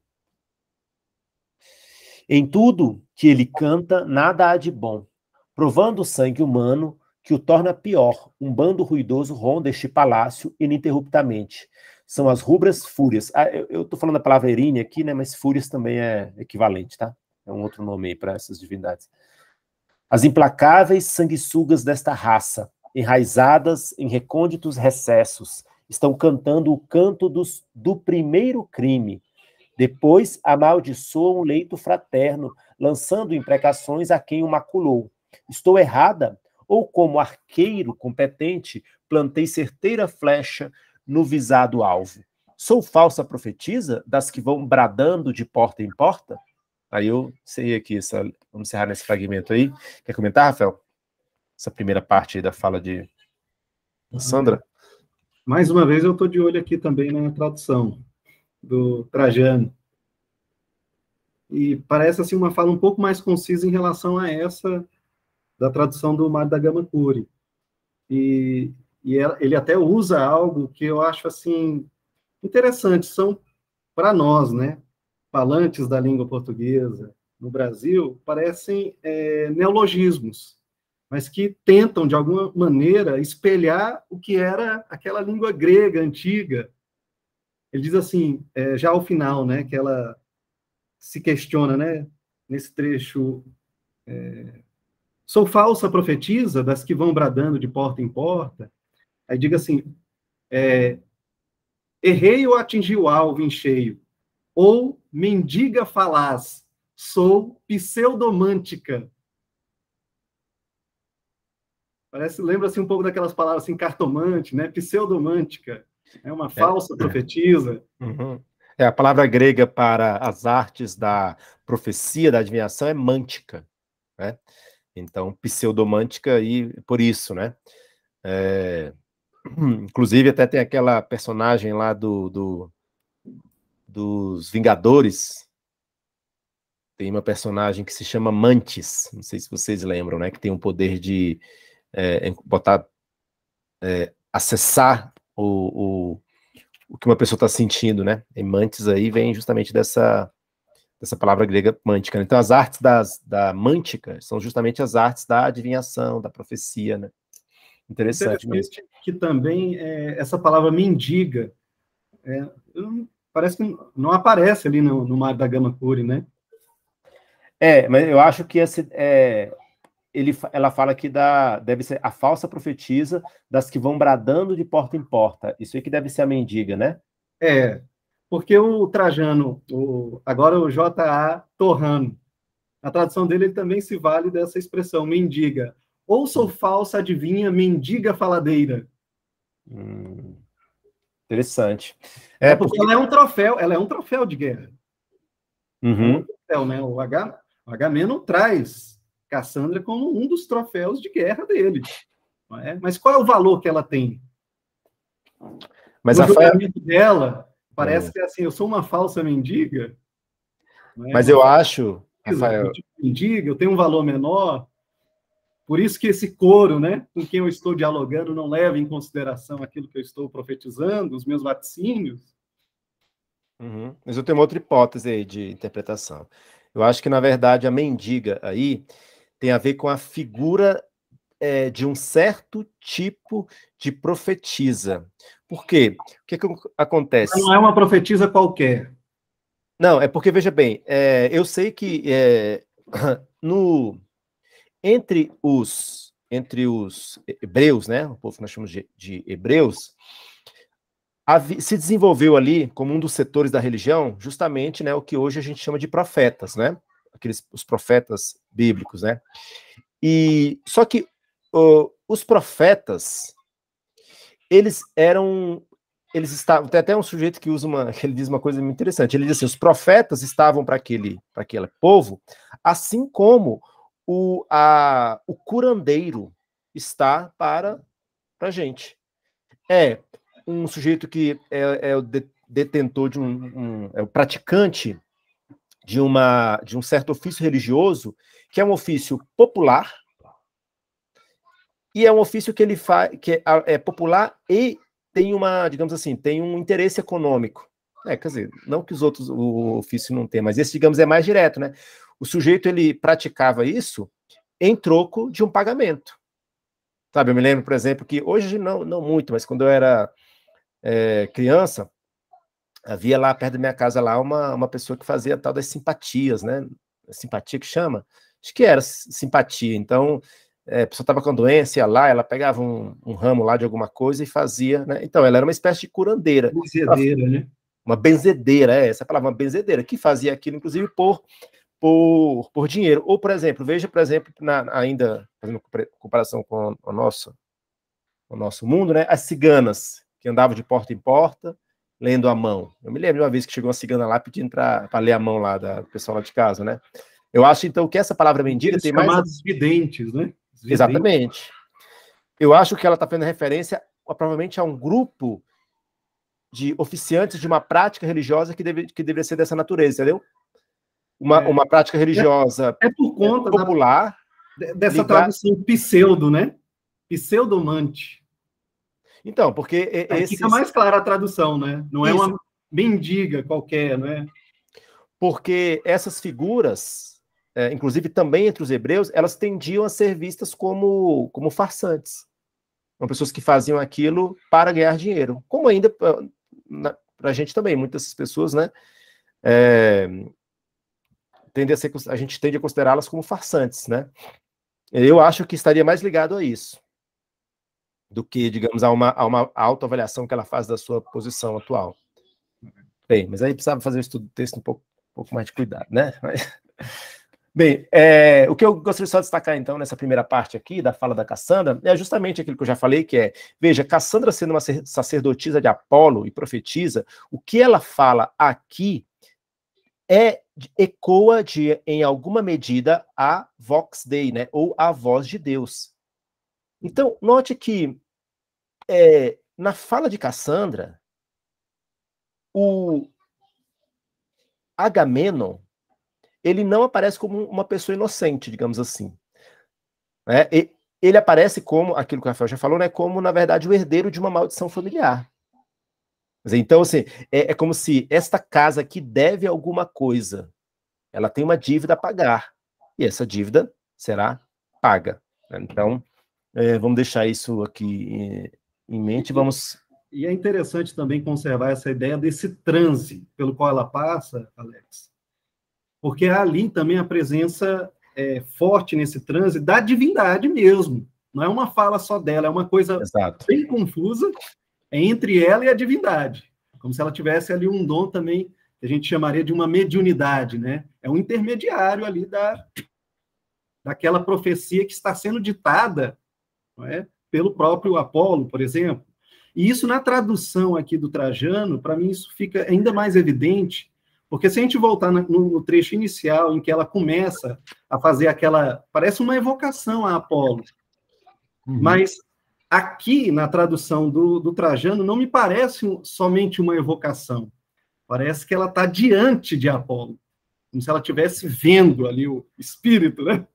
[SPEAKER 1] Em tudo que ele canta, nada há de bom, provando o sangue humano que o torna pior. Um bando ruidoso ronda este palácio ininterruptamente. São as rubras fúrias. Ah, eu estou falando a palavra erine aqui, né, mas fúrias também é equivalente, tá? é um outro nome aí para essas divindades. As implacáveis sanguessugas desta raça, enraizadas em recônditos recessos, estão cantando o canto dos, do primeiro crime. Depois amaldiçoam o leito fraterno, lançando imprecações a quem o maculou. Estou errada? Ou, como arqueiro competente, plantei certeira flecha no visado alvo? Sou falsa profetisa das que vão bradando de porta em porta? Aí eu sei aqui, essa, vamos encerrar nesse fragmento aí. Quer comentar, Rafael? Essa primeira parte da fala de uhum. Sandra? Mais uma vez, eu
[SPEAKER 4] estou de olho aqui também na tradução do Trajano. E parece assim uma fala um pouco mais concisa em relação a essa da tradução do Mário da Gama Cury. E, e ele até usa algo que eu acho assim interessante, são para nós, né? falantes da língua portuguesa no Brasil parecem é, neologismos, mas que tentam, de alguma maneira, espelhar o que era aquela língua grega antiga. Ele diz assim, é, já ao final, né, que ela se questiona, né, nesse trecho. É, Sou falsa profetisa das que vão bradando de porta em porta. Aí diga assim: é, errei ou atingi o alvo em cheio ou mendiga falaz, sou pseudomântica. Parece, lembra-se assim, um pouco daquelas palavras assim, cartomante, né? Pseudomântica. É uma é. falsa profetisa.
[SPEAKER 1] É. Uhum. é, a palavra grega para as artes da profecia, da adivinhação, é mântica, né? Então, pseudomântica e por isso, né? É, inclusive, até tem aquela personagem lá do, do dos Vingadores, tem uma personagem que se chama Mantis, não sei se vocês lembram, né? Que tem um poder de é, botar, é, acessar o, o, o, que uma pessoa está sentindo, né? E Mantis aí vem justamente dessa, dessa palavra grega mântica. Né? Então, as artes das, da mântica são justamente as artes da adivinhação, da profecia, né? Interessante, Interessante
[SPEAKER 4] mesmo. Que também é, essa palavra mendiga, é, eu, parece que não aparece ali no, no Mário da Gama Curi, né?
[SPEAKER 1] É, mas eu acho que esse, é, ele, ela fala que dá, deve ser a falsa profetisa das que vão bradando de porta em porta. Isso aí que deve ser a mendiga, né? É,
[SPEAKER 4] porque o Trajano, o, agora o
[SPEAKER 1] J.A. Torrano, na tradução
[SPEAKER 4] dele, ele também se vale dessa expressão, mendiga. Ou sou falsa, adivinha, mendiga faladeira. Hum,
[SPEAKER 1] interessante. Interessante. É, é porque, ela é um
[SPEAKER 4] troféu, ela é um troféu de guerra. Uhum. É um troféu, né? O H, H traz Cassandra como um dos troféus de guerra dele. É? Mas qual é o valor que ela tem?
[SPEAKER 1] Mas o a julgamento
[SPEAKER 4] fa... dela parece é. que é assim, eu sou uma falsa mendiga. É? Mas eu
[SPEAKER 1] acho, Rafael... eu,
[SPEAKER 4] mendiga, eu tenho um valor menor. Por isso que esse coro, né, com quem eu estou dialogando, não leva em consideração aquilo que eu estou profetizando, os meus vaticínios.
[SPEAKER 1] Uhum. Mas eu tenho outra hipótese aí de interpretação. Eu acho que, na verdade, a mendiga aí tem a ver com a figura é, de um certo tipo de profetisa. Por quê? O que, que acontece? Não é uma profetisa qualquer. Não, é porque, veja bem, é, eu sei que é, no, entre os entre os hebreus, né, o povo que nós chamamos de, de hebreus, se desenvolveu ali como um dos setores da religião, justamente né, o que hoje a gente chama de profetas, né? Aqueles, os profetas bíblicos, né? E só que uh, os profetas, eles eram, eles estavam. Tem até um sujeito que usa uma, que ele diz uma coisa muito interessante. Ele diz assim: os profetas estavam para aquele, para aquele povo, assim como o, a, o curandeiro está para para gente. É, um sujeito que é, é o detentor de um, um, é o praticante de uma de um certo ofício religioso que é um ofício popular e é um ofício que ele faz que é, é, popular e tem uma digamos assim tem um interesse econômico é, quer dizer não que os outros o ofício não tem mas esse digamos é mais direto né o sujeito ele praticava isso em troco de um pagamento sabe eu me lembro por exemplo que hoje não não muito mas quando eu era é, criança, havia lá perto da minha casa lá uma, uma pessoa que fazia tal das simpatias, né? Simpatia que chama? Acho que era simpatia. Então, é, a pessoa estava com doença, ia lá, ela pegava um, um, ramo lá de alguma coisa e fazia, né? Então, ela era uma espécie de curandeira. Benzedeira, ela, né? Uma benzedeira, é essa palavra, uma benzedeira, que fazia aquilo, inclusive, por, por, por dinheiro. Ou, por exemplo, veja, por exemplo, na, ainda, fazendo comparação com o nosso, o nosso mundo, né? As ciganas, que andava de porta em porta, lendo a mão. Eu me lembro de uma vez que chegou uma cigana lá pedindo para ler a mão lá da, do pessoal lá de casa, né? Eu acho, então, que essa palavra mendiga tem mais... Chamados videntes, né? Videntes. Exatamente. Eu acho que ela está fazendo referência a, provavelmente a um grupo de oficiantes de uma prática religiosa que, deve, que deveria ser dessa natureza, entendeu? Uma, é, uma prática religiosa é, é por conta popular. Da, dessa ligada... tradução pseudo,
[SPEAKER 4] né? Pseudomante.
[SPEAKER 1] Então, porque. Fica mais clara a tradução, né? Não é Isso. uma mendiga qualquer, não é? Porque essas figuras, é, inclusive também entre os hebreus, elas tendiam a ser vistas como, como farsantes. São pessoas que faziam aquilo para ganhar dinheiro. Como ainda ah, para a gente também, muitas pessoas, né? É, a, ser, a gente tende a considerá-las como farsantes, né? Eu acho que estaria mais ligado a isso do que, digamos, a uma, a uma autoavaliação que ela faz da sua posição atual. Bem, mas aí precisava fazer o estudo do texto um pouco, um pouco mais de cuidado, né? Bem, é, o que eu gostaria só de destacar, então, nessa primeira parte aqui da fala da Cassandra, é justamente aquilo que eu já falei, que é, veja, Cassandra sendo uma sacerdotisa de Apolo e profetiza, o que ela fala aqui é ecoa de, em alguma medida, a vox dei, né, ou a voz de Deus. Então, note que é, na fala de Cassandra, o Agamenon ele não aparece como uma pessoa inocente, digamos assim. Né? ele aparece como, aquilo que o Rafael já falou, né, como, na verdade, o herdeiro de uma maldição familiar. Então, assim, é, é como se esta casa que deve alguma coisa. Ela tem uma dívida a pagar. E essa dívida será paga. Né? Então, é, vamos deixar isso aqui eh, em mente. Vamos.
[SPEAKER 4] E é interessante também conservar essa ideia desse transe pelo qual ela passa, Alex, porque há ali também a presença é, forte nesse transe da divindade mesmo. Não é uma fala só dela, é uma coisa Exato. bem confusa entre ela e a divindade, como se ela tivesse ali um dom também que a gente chamaria de uma mediunidade, né? É um intermediário ali da daquela profecia que está sendo ditada, não é? pelo próprio Apolo, por exemplo. E isso na tradução aqui do Trajano, para mim isso fica ainda mais evidente, porque se a gente voltar no trecho inicial em que ela começa a fazer aquela, parece uma evocação a Apolo, uhum. mas aqui na tradução do, do Trajano não me parece somente uma evocação, parece que ela está diante de Apolo, como se ela estivesse vendo ali o espírito, né?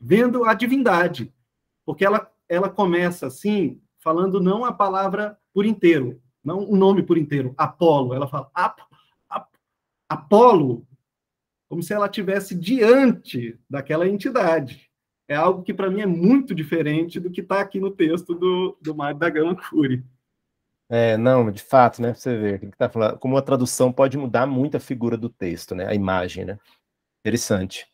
[SPEAKER 4] vendo a divindade, porque ela ela começa assim, falando não a palavra por inteiro, não o nome por inteiro, Apolo. Ela fala ap, ap, Apolo, como se ela tivesse diante daquela entidade. É algo que, para mim, é muito diferente do que está aqui no texto do, do Mário
[SPEAKER 1] da Gama Curi. É, não, de fato, né? você ver, que tá falando, como a tradução pode mudar muito a figura do texto, né? A imagem, né? Interessante.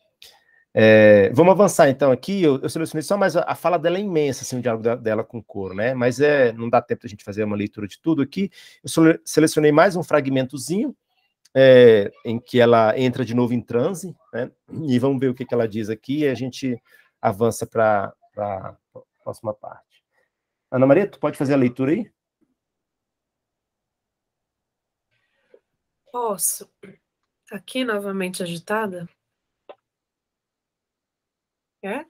[SPEAKER 1] É, vamos avançar então aqui. Eu, eu selecionei só mais a, a, fala dela é imensa, assim, o diálogo da, dela com o coro, né? Mas é, não dá tempo da gente fazer uma leitura de tudo aqui. Eu selecionei mais um fragmentozinho é, em que ela entra de novo em transe, né? E vamos ver o que, que ela diz aqui e a gente avança para a próxima parte. Ana Maria, tu pode fazer a leitura aí?
[SPEAKER 5] Posso. Tá aqui novamente agitada? É?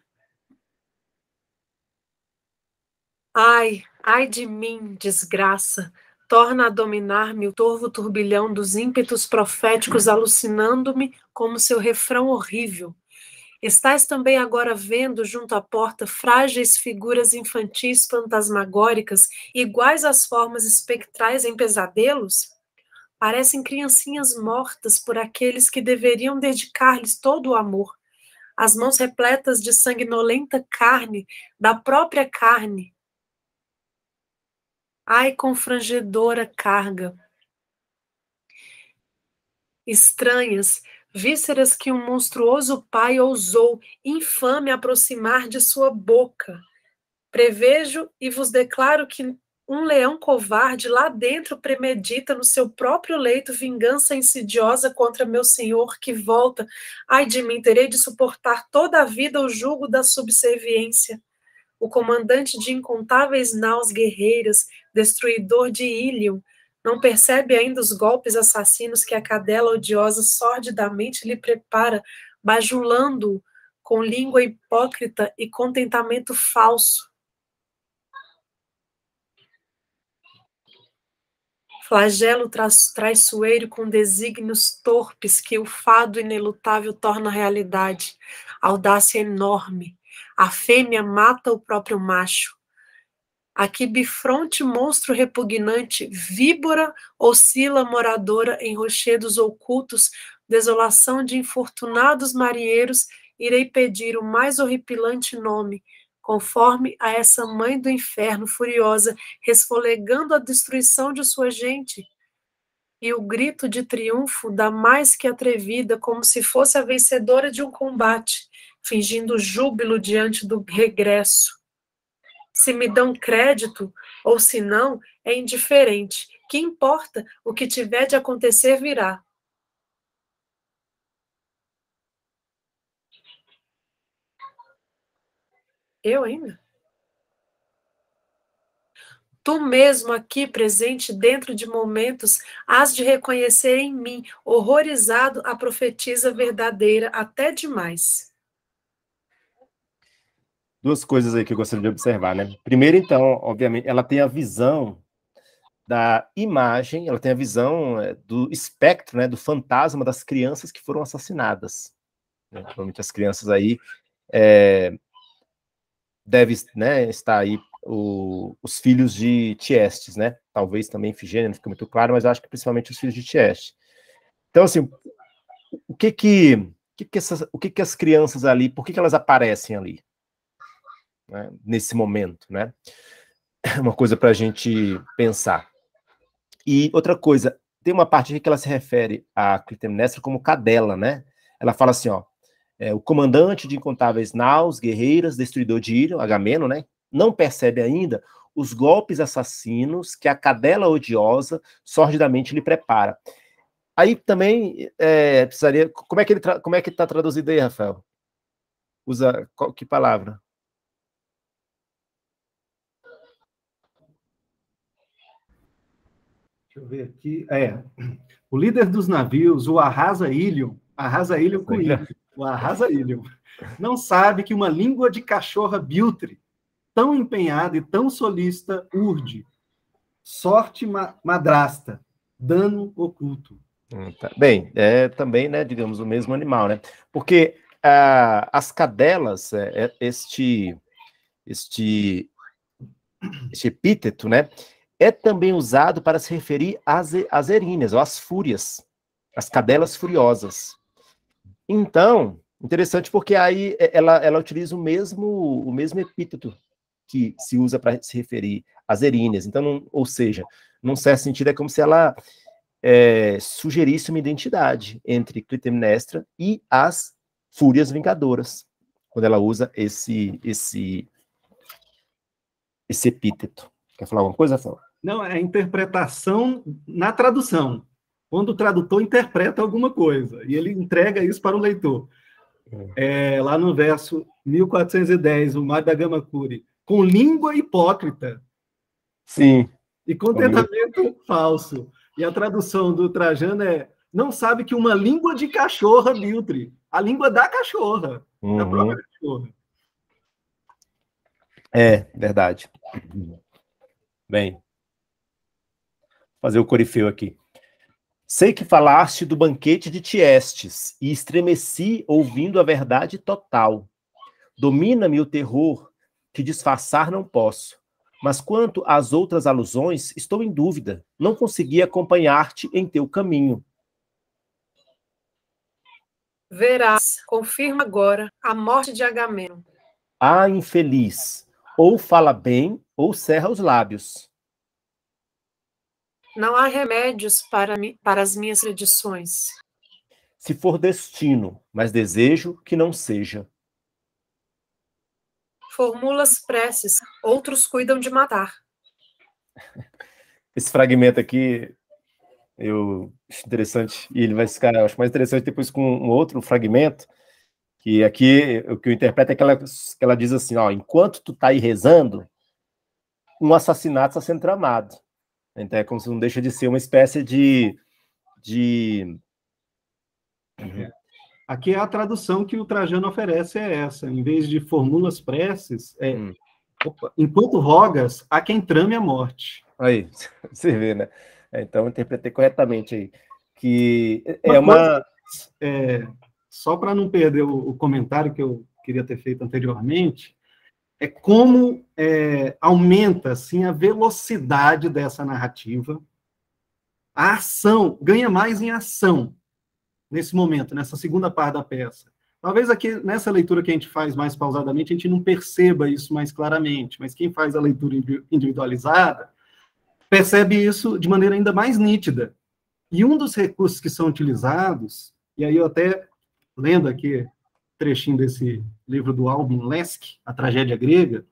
[SPEAKER 5] Ai, ai de mim, desgraça! Torna a dominar-me o torvo turbilhão dos ímpetos proféticos, alucinando-me como seu refrão horrível. Estás também agora vendo junto à porta frágeis figuras infantis fantasmagóricas, iguais às formas espectrais em pesadelos? Parecem criancinhas mortas por aqueles que deveriam dedicar-lhes todo o amor, as mãos repletas de sanguinolenta carne, da própria carne. Ai, confrangedora carga. Estranhas, vísceras que um monstruoso pai ousou, infame, aproximar de sua boca. Prevejo e vos declaro que um leão covarde lá dentro premedita no seu próprio leito vingança insidiosa contra meu senhor que volta. Ai de mim, terei de suportar toda a vida o jugo da subserviência. O comandante de incontáveis naus guerreiras, destruidor de Ilion, não percebe ainda os golpes assassinos que a cadela odiosa sordidamente lhe prepara, bajulando-o com língua hipócrita e contentamento falso flagelo tra traiçoeiro com desígnios torpes que o fado inelutável torna realidade, audácia enorme. A fêmea mata o próprio macho. Aqui bifronte monstro repugnante, víbora oscila moradora em rochedos ocultos, desolação de infortunados marinheiros, irei pedir o mais horripilante nome, conforme a essa mãe do inferno furiosa, resfolegando a destruição de sua gente. E o grito de triunfo da mais que atrevida, como se fosse a vencedora de um combate, fingindo júbilo diante do regresso. Se me dão crédito ou se não, é indiferente. Que importa, o que tiver de acontecer virá. Eu ainda? Tu mesmo aqui presente dentro de momentos, has de reconhecer em mim, horrorizado, a profetisa verdadeira até demais.
[SPEAKER 1] Duas coisas aí que eu gostaria de observar, né? Primeiro, então, obviamente, ela tem a visão da imagem, ela tem a visão é, do espectro, né, do fantasma das crianças que foram assassinadas. Né? as crianças aí é, deve né, estar aí o, os filhos de Tiestes, né? Talvez também Figênio, não fica muito claro, mas acho que principalmente os filhos de Tieste. Então, assim, o que que, o que, que, essas, o que, que as crianças ali, por que, que elas aparecem ali? Né, nesse momento, né? É Uma coisa para a gente pensar. E outra coisa, tem uma parte aqui que ela se refere a Clitemnestra como cadela, né? Ela fala assim, ó, é, o comandante de incontáveis naus, guerreiras, destruidor de Írio, Agamemnon, né? Não percebe ainda os golpes assassinos que a cadela odiosa sordidamente lhe prepara. Aí também é, precisaria. Como é que ele tra... como é que está traduzido aí, Rafael? Usa qual, que palavra? Deixa eu ver aqui. É, o líder dos
[SPEAKER 4] navios, o arrasa Ilion, arrasa Ilion com Ilion. O arrasa ilho. Não sabe que uma língua de cachorra biltre, tão empenhada e tão solista,
[SPEAKER 1] urde. Sorte ma
[SPEAKER 4] madrasta, dano oculto.
[SPEAKER 1] Hum, tá. Bem, é também, né, digamos, o mesmo animal, né? Porque ah, as cadelas, é, é este, este, este epíteto, né, é também usado para se referir às, às eríneas, ou às fúrias, às cadelas furiosas. Então, interessante porque aí é, ela, ela utiliza o mesmo, o mesmo epíteto que se usa para se referir às eríneas. Então, não, ou seja, num certo sentido, é como se ela é, sugerisse uma identidade entre Clitemnestra e as Fúrias Vingadoras, quando ela usa esse, esse, esse epíteto. Quer falar alguma coisa, Fala?
[SPEAKER 4] Não, é a interpretação na tradução quando o tradutor interpreta alguma coisa e ele entrega isso para o leitor. É, é lá no verso 1410, o Mar da Gama com língua hipócrita. Sim. E contentamento falso. E a tradução do Trajano é: não sabe que uma língua de cachorra, Biltre, a língua da cachorra,
[SPEAKER 1] uhum. da própria cachorra. É, verdade. Bem, fazer o corifeu aqui. Sei que falaste do banquete de Tiestes e estremeci ouvindo a verdade total. Domina-me o terror, que disfarçar não posso. Mas quanto às outras alusões, estou em dúvida. Não consegui acompanhar-te em teu caminho.
[SPEAKER 5] Verás, confirma agora a morte de Agamemnon.
[SPEAKER 1] Ah, infeliz! Ou fala bem, ou cerra os lábios.
[SPEAKER 5] Não há remédios para, para as minhas tradições.
[SPEAKER 1] Se for destino, mas desejo que não seja.
[SPEAKER 5] Formulas preces, outros cuidam de matar.
[SPEAKER 1] Esse fragmento aqui, eu acho interessante, e ele vai ficar, acho mais interessante depois com um outro fragmento, que aqui o que eu interpreto é que ela, que ela diz assim: ó, enquanto tu tá aí rezando, um assassinato está sendo tramado. Então é como se não deixa de ser uma espécie de. de... É.
[SPEAKER 4] Aqui a tradução que o Trajano oferece é essa: em vez de formulas preces, é, hum. opa, enquanto rogas, há quem trame a
[SPEAKER 1] morte. Aí, você vê, né? É, então eu interpretei corretamente aí. Que é, é uma. uma...
[SPEAKER 4] É, só para não perder o, o comentário que eu queria ter feito anteriormente, é como é, aumenta assim a velocidade dessa narrativa. A ação ganha mais em ação nesse momento, nessa segunda parte da peça. Talvez aqui nessa leitura que a gente faz mais pausadamente a gente não perceba isso mais claramente, mas quem faz a leitura individualizada percebe isso de maneira ainda mais nítida. E um dos recursos que são utilizados, e aí eu até lendo aqui trechinho desse livro do Albin Lesk, A Tragédia Grega,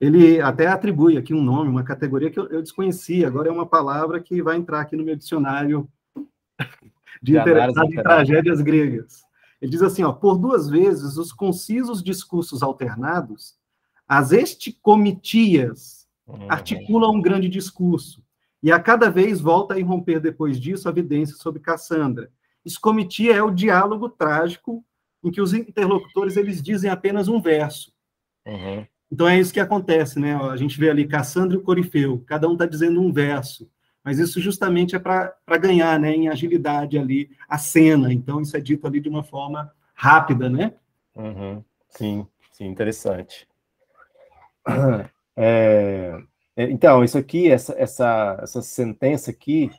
[SPEAKER 4] ele até atribui aqui um nome, uma categoria que eu, eu desconhecia, agora é uma palavra que vai entrar aqui no meu dicionário
[SPEAKER 5] de,
[SPEAKER 4] tragédias gregas. Ele diz assim, ó, por duas vezes os concisos discursos alternados, as esticomitias uhum. articulam um grande discurso, e a cada vez volta a irromper depois disso a evidência sobre Cassandra. Escomitia é o diálogo trágico em que os interlocutores eles dizem apenas um verso. Uhum. Então é isso que acontece, né? A gente vê ali Cassandra e o Corifeu, cada um está dizendo um verso, mas isso justamente é para ganhar, né, em agilidade ali a cena. Então isso é dito ali de uma forma rápida, né? Uhum.
[SPEAKER 1] Sim, sim, interessante. É, é então, isso aqui, essa, essa, essa sentença aqui,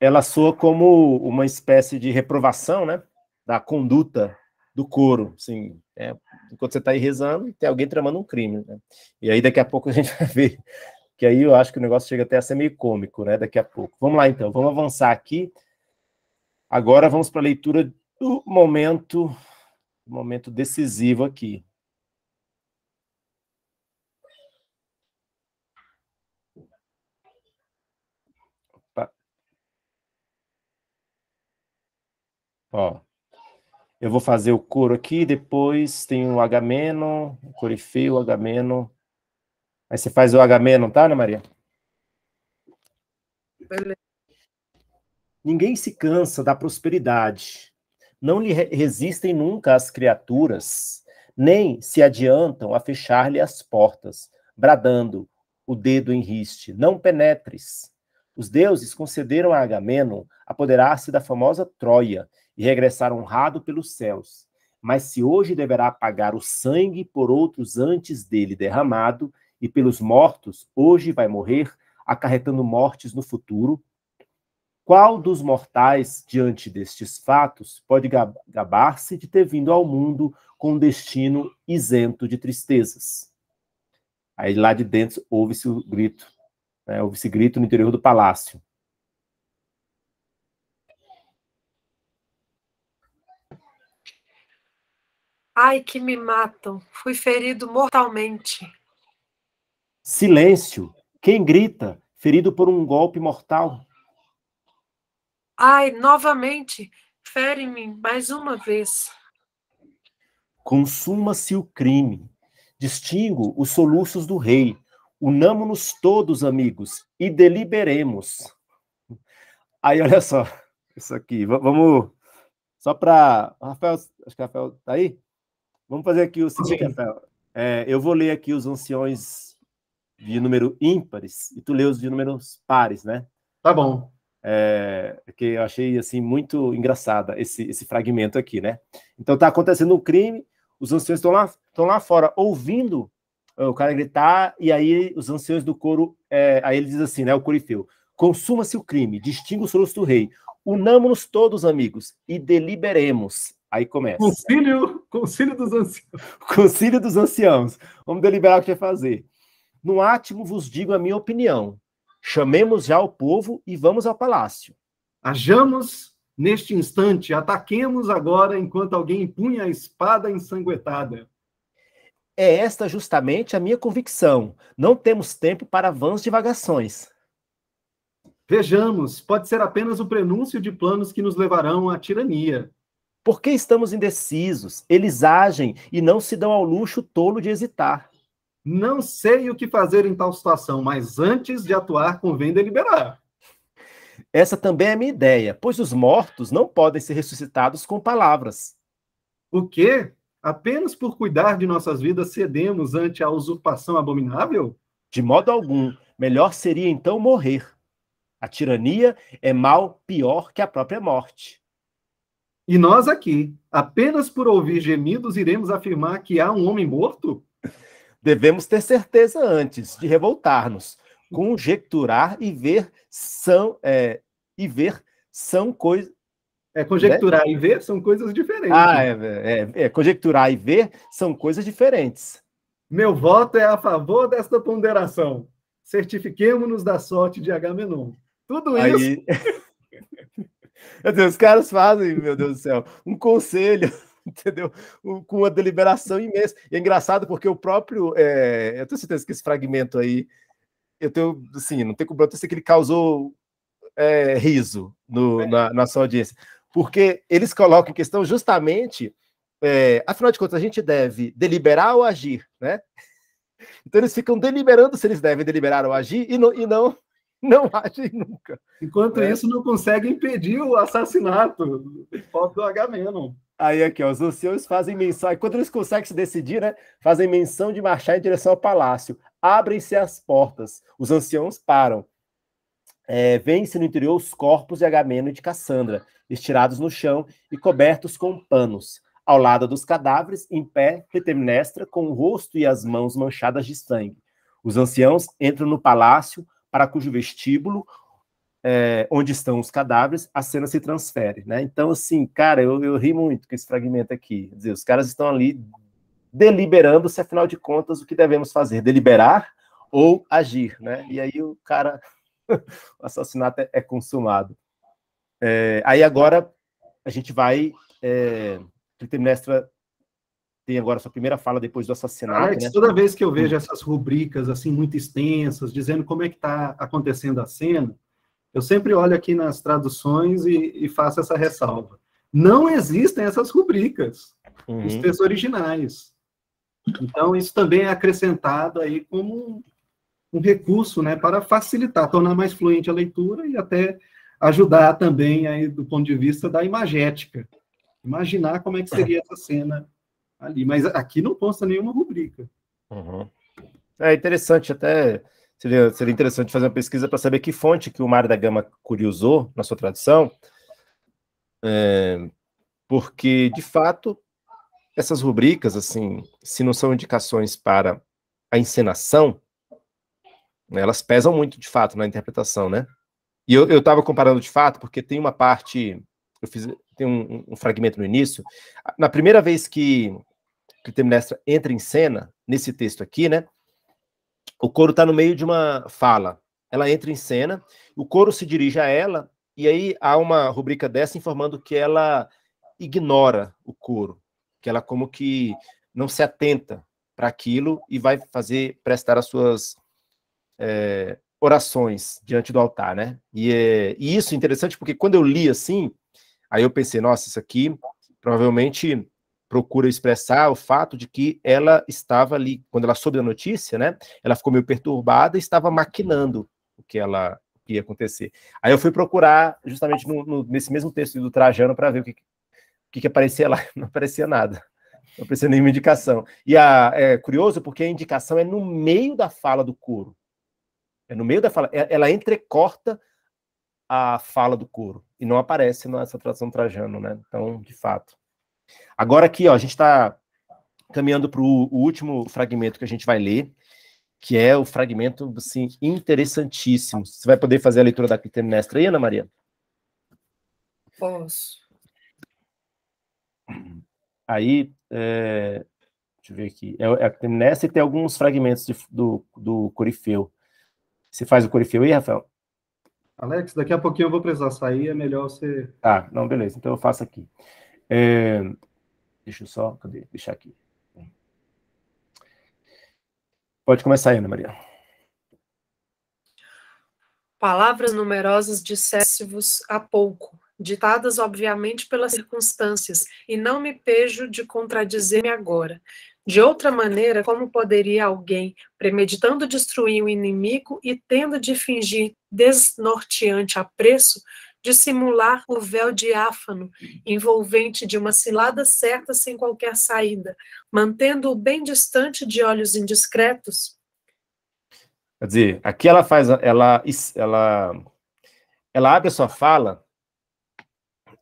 [SPEAKER 1] ela soa como uma espécie de reprovação, né? da conduta do coro, sim, é, enquanto você está aí rezando, tem alguém tramando um crime, né? E aí daqui a pouco a gente vai ver, que aí eu acho que o negócio chega até a ser meio cômico, né, daqui a pouco. Vamos lá então, vamos avançar aqui. Agora vamos para a leitura do momento, momento decisivo aqui. Opa. Ó, eu vou fazer o coro aqui, depois tem o Agameno, o corifeu, o Agameno. Aí você faz o Agameno, tá, Ana Maria? Beleza. Ninguém se cansa da prosperidade. Não lhe resistem nunca as criaturas, nem se adiantam a fechar-lhe as portas, bradando o dedo em riste: Não penetres. Os deuses concederam a Agameno apoderar-se da famosa Troia e regressar honrado pelos céus. Mas se hoje deverá pagar o sangue por outros antes dele derramado, e pelos mortos, hoje vai morrer, acarretando mortes no futuro, qual dos mortais, diante destes fatos, pode gabar-se de ter vindo ao mundo com um destino isento de tristezas? Aí lá de dentro ouve-se o grito, né? ouve-se grito no interior do palácio.
[SPEAKER 5] Ai, que me matam. Fui ferido mortalmente.
[SPEAKER 1] Silêncio. Quem grita, ferido por um golpe mortal?
[SPEAKER 5] Ai, novamente. Fere-me mais uma vez.
[SPEAKER 1] Consuma-se o crime. Distingo os soluços do rei. Unamo-nos todos, amigos, e deliberemos. Aí, olha só, isso aqui. V vamos. Só para. Rafael, acho que Rafael está aí? Vamos fazer aqui o seguinte, Rafael. É, eu vou ler aqui os anciões de número ímpares e tu lê os de números pares, né? Tá bom. É, é, que eu achei assim muito engraçada esse, esse fragmento aqui, né? Então tá acontecendo um crime, os anciões estão lá, estão lá fora ouvindo é, o cara gritar e aí os anciões do coro, é, aí ele diz assim, né? O corifeu: consuma-se o crime, distinga os soluço do rei, unamos-nos todos amigos e deliberemos Aí começa. Concílio, concílio dos anciãos. Concílio dos anciãos. Vamos deliberar o que vai fazer. No átimo vos digo a minha opinião. Chamemos já o povo e vamos ao palácio.
[SPEAKER 4] Ajamos neste instante, ataquemos agora enquanto alguém empunha a
[SPEAKER 1] espada ensanguentada. É esta justamente a minha convicção. Não temos tempo para vãs divagações. Vejamos, pode ser apenas o prenúncio de planos que nos levarão à tirania. Por que estamos indecisos? Eles agem e não se dão ao luxo tolo de hesitar. Não sei o que fazer em tal situação, mas antes de atuar, convém deliberar. Essa também é minha ideia, pois os mortos não podem ser ressuscitados com palavras. O quê? Apenas por cuidar de nossas vidas cedemos ante a usurpação abominável? De modo algum. Melhor seria então morrer. A tirania é mal pior que a própria morte. E nós aqui, apenas por ouvir gemidos, iremos afirmar que há um homem morto? Devemos ter certeza antes de revoltar-nos, conjecturar e ver são é, e ver são coisas é, conjecturar né? e ver
[SPEAKER 4] são coisas diferentes. Ah, é,
[SPEAKER 1] é, é, é, conjecturar e ver são coisas diferentes. Meu voto é a favor desta
[SPEAKER 4] ponderação. certifiquemo nos da sorte de Agamenon. Tudo Aí... isso
[SPEAKER 1] Deus, os caras fazem, meu Deus do céu, um conselho, entendeu? com uma deliberação imensa. E é engraçado porque o próprio. É, eu tenho certeza que esse fragmento aí. Eu tenho, assim, não tem como eu tenho que ele causou é, riso no, é. na, na sua audiência. Porque eles colocam em questão justamente. É, afinal de contas, a gente deve deliberar ou agir, né? Então eles ficam deliberando se eles devem deliberar ou agir e não, e não não agem nunca. Enquanto é. isso, não consegue impedir o assassinato pobre do Agamenon. Aí aqui, ó, os anciões fazem menção, enquanto eles conseguem se decidir, né, fazem menção de marchar em direção ao palácio. Abrem-se as portas, os anciãos param. É, Vêm-se no interior os corpos de Agamemnon e de Cassandra, estirados no chão e cobertos com panos. Ao lado dos cadáveres, em pé, Clitemnestra, com o rosto e as mãos manchadas de sangue. Os anciãos entram no palácio, para cujo vestíbulo, é, onde estão os cadáveres, a cena se transfere. Né? Então, assim, cara, eu, eu ri muito com esse fragmento aqui. Dizer, os caras estão ali deliberando se, afinal de contas, o que devemos fazer, deliberar ou agir. Né? E aí o cara, o assassinato é, é consumado. É, aí agora a gente vai, é, eh, trimestre agora sua primeira fala depois do assassinato. Alex, né? toda vez que eu vejo hum.
[SPEAKER 4] essas rubricas assim muito extensas, dizendo como é que está acontecendo a cena, eu sempre olho aqui nas traduções e, e faço essa ressalva. Não existem essas rubricas uhum. textos originais. Então, isso também é acrescentado aí como um, um recurso né, para facilitar, tornar mais fluente a leitura e até ajudar também aí do ponto de vista da imagética. Imaginar como é que é. seria essa cena ali, mas aqui não consta nenhuma rubrica.
[SPEAKER 1] Uhum. É interessante até. Seria, seria interessante fazer uma pesquisa para saber que fonte que o Mário da Gama curiosou na sua tradução, é, porque, de fato, essas rubricas, assim, se não são indicações para a encenação, né, elas pesam muito, de fato, na interpretação, né? E eu estava comparando de fato, porque tem uma parte, eu fiz, tem um, um fragmento no início, na primeira vez que Clitemnestra entra em cena, nesse texto aqui, né? O coro está no meio de uma fala. Ela entra em cena, o coro se dirige a ela, e aí há uma rubrica dessa informando que ela ignora o coro, que ela como que não se atenta para aquilo e vai fazer prestar as suas é, orações diante do altar, né? E, é, e isso é interessante porque quando eu li assim, aí eu pensei, nossa, isso aqui provavelmente procura expressar o fato de que ela estava ali, quando ela soube da notícia, né? Ela ficou meio perturbada e estava maquinando o que ela que ia acontecer. Aí eu fui procurar justamente no, no, nesse mesmo texto do Trajano para ver o que, que, que aparecia lá. Não aparecia nada. Não aparecia nenhuma indicação. E a, é curioso porque a indicação é no meio da fala do coro. É no meio da fala. É, ela entrecorta a fala do coro e não aparece nessa tradução Trajano, né? Então, de fato. Agora aqui, ó, a gente está caminhando para o último fragmento que a gente vai ler, que é o fragmento assim, interessantíssimo. Você vai poder fazer a leitura da Clitemnestra aí, Ana Maria?
[SPEAKER 5] Posso.
[SPEAKER 1] Aí, é, deixa eu ver aqui. É, é a Clitemnestra e tem alguns fragmentos de, do, do Corifeu. Você faz o Corifeu aí, Rafael?
[SPEAKER 4] Alex, daqui a pouquinho eu vou precisar sair, é melhor você.
[SPEAKER 1] Ah, não, beleza, então eu faço aqui. É, deixa eu só, cadê? Deixar aqui. Pode começar, Ana Maria.
[SPEAKER 5] Palavras numerosas dissesse-vos há pouco, ditadas obviamente pelas circunstâncias, e não me pejo de contradizer-me agora. De outra maneira, como poderia alguém, premeditando destruir o um inimigo e tendo de fingir desnorteante apreço, dissimular o véu diáfano, envolvente de uma cilada certa sem qualquer saída, mantendo-o bem distante de olhos indiscretos?
[SPEAKER 1] Quer dizer, aqui ela faz, ela, ela, ela abre a sua fala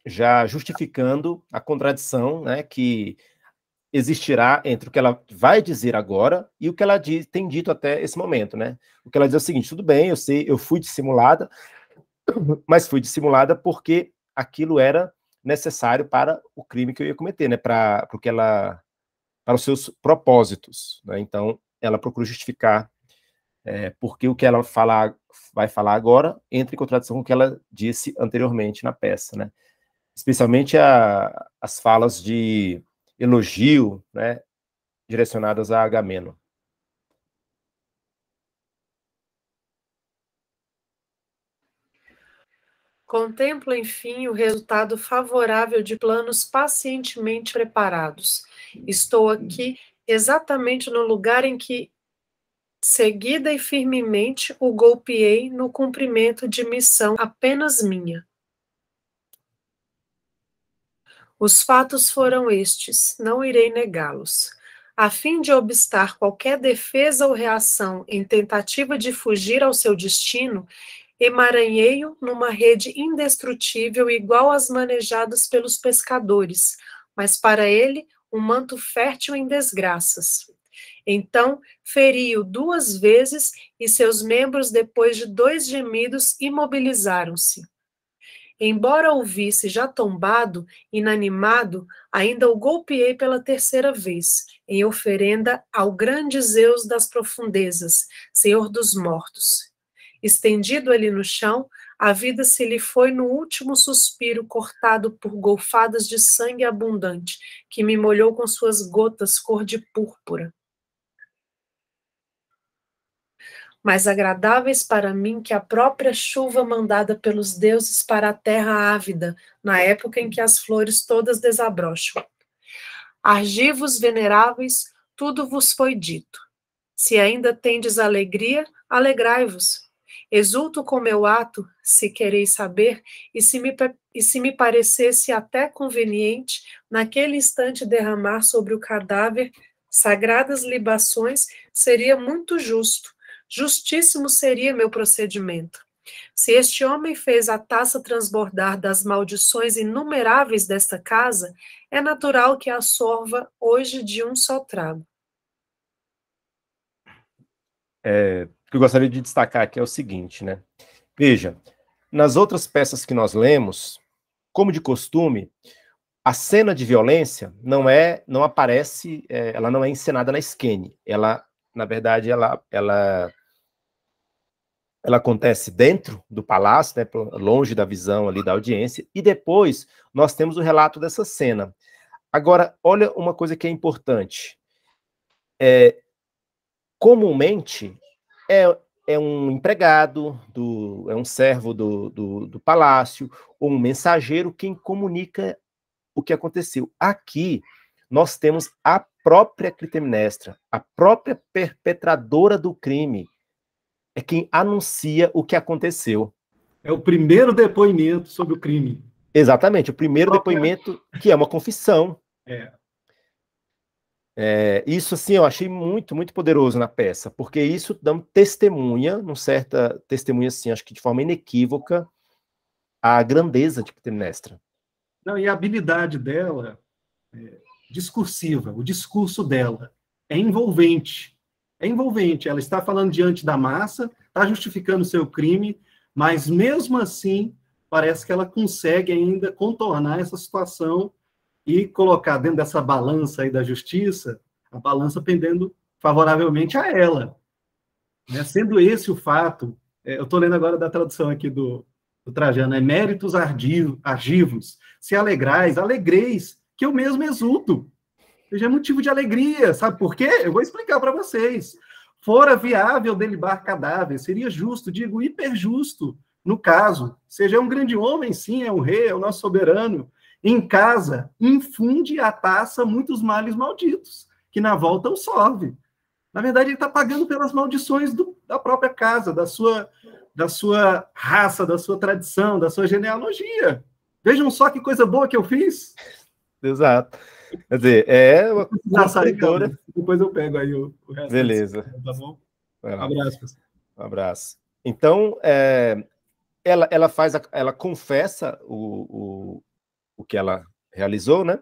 [SPEAKER 1] já justificando a contradição né, que existirá entre o que ela vai dizer agora e o que ela diz, tem dito até esse momento, né? O que ela diz é o seguinte: tudo bem, eu sei, eu fui dissimulada, mas fui dissimulada porque aquilo era necessário para o crime que eu ia cometer, né? Para porque ela para os seus propósitos, né? Então ela procura justificar é, porque o que ela falar, vai falar agora entra em contradição com o que ela disse anteriormente na peça, né? Especialmente a, as falas de elogio, né? Direcionadas a Agamemnon.
[SPEAKER 5] Contempla, enfim, o resultado favorável de planos pacientemente preparados. Estou aqui exatamente no lugar em que, seguida e firmemente, o golpeei no cumprimento de missão apenas minha. Os fatos foram estes, não irei negá-los. A fim de obstar qualquer defesa ou reação em tentativa de fugir ao seu destino, Emaranhei-o numa rede indestrutível igual às manejadas pelos pescadores, mas para ele um manto fértil em desgraças. Então feri-o duas vezes e seus membros, depois de dois gemidos, imobilizaram-se. Embora o visse já tombado, inanimado, ainda o golpeei pela terceira vez, em oferenda ao grande Zeus das profundezas, Senhor dos mortos, Estendido ali no chão, a vida se lhe foi no último suspiro, cortado por golfadas de sangue abundante, que me molhou com suas gotas cor de púrpura. mais agradáveis para mim que a própria chuva mandada pelos deuses para a terra ávida, na época em que as flores todas desabrocham. Argivos veneráveis, tudo vos foi dito. Se ainda tendes alegria, alegrai-vos. Exulto com meu ato, se quereis saber, e se, me, e se me parecesse até conveniente, naquele instante derramar sobre o cadáver sagradas libações, seria muito justo, justíssimo seria meu procedimento. Se este homem fez a taça transbordar das maldições inumeráveis desta casa, é natural que a sorva hoje de um só trago.
[SPEAKER 1] É, que eu gostaria de destacar aqui é o seguinte, né? Veja, nas outras peças que nós lemos, como de costume, a cena de violência não é, não aparece, é, ela não é encenada na Skene. Ela, na verdade, ela, ela, ela acontece dentro do palácio, né, longe da visão ali da audiência. E depois nós temos o relato dessa cena. Agora, olha uma coisa que é importante. É, comumente é, é um empregado, do, é um servo do, do, do palácio, ou um mensageiro quem comunica o que aconteceu. Aqui nós temos a própria Clitemnestra, a própria perpetradora do crime, é quem anuncia o que aconteceu. É o primeiro depoimento sobre o crime. Exatamente, o primeiro depoimento que é uma confissão. É. É, isso, assim, eu achei muito, muito poderoso na peça, porque isso dá um testemunha, um certa testemunha, assim, acho que de forma inequívoca, a grandeza de Clitemnestra.
[SPEAKER 4] Não, e a habilidade dela é, discursiva, o discurso dela é envolvente. É envolvente, ela está falando diante da massa, está justificando seu crime, mas mesmo assim parece que ela consegue ainda contornar essa situação e colocar dentro dessa balança aí da justiça, a balança pendendo favoravelmente a ela. Né? Sendo esse o fato, é, eu estou lendo agora da tradução aqui do, do Trajano, é méritos ardivo, argivos, se alegrais, alegreis, que eu mesmo exulto. Seja é motivo de alegria, sabe por quê? Eu vou explicar para vocês. Fora viável delibar cadáver, seria justo, digo hiperjusto, no caso. Seja um grande homem, sim, é um rei, é o nosso soberano, em casa, infunde a taça muitos males malditos, que na volta o solve. Na verdade, ele está pagando pelas maldições do, da própria casa, da sua, da sua raça, da sua tradição, da sua genealogia. Vejam só que coisa boa que eu fiz. Exato. Quer dizer, é uma construtora... Sair, Depois eu pego aí o, o resto. Beleza.
[SPEAKER 2] tá bom?
[SPEAKER 1] Um abraço. Pessoal. Um abraço. Então, é, ela, ela faz, a, ela confessa o, o, o que ela realizou, né?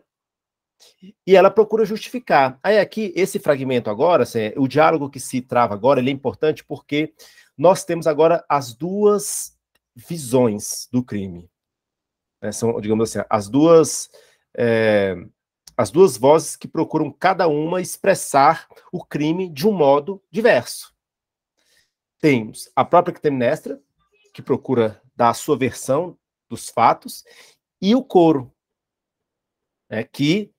[SPEAKER 1] E ela procura justificar. Aí aqui, esse fragmento agora, assim, é, o diálogo que se trava agora, ele é importante porque nós temos agora as duas visões do crime. Né? São, digamos assim, as duas, é, as duas vozes que procuram cada uma expressar o crime de um modo diverso. Temos a própria Ctemnestra, que procura dar a sua versão dos fatos, e o coro, né, que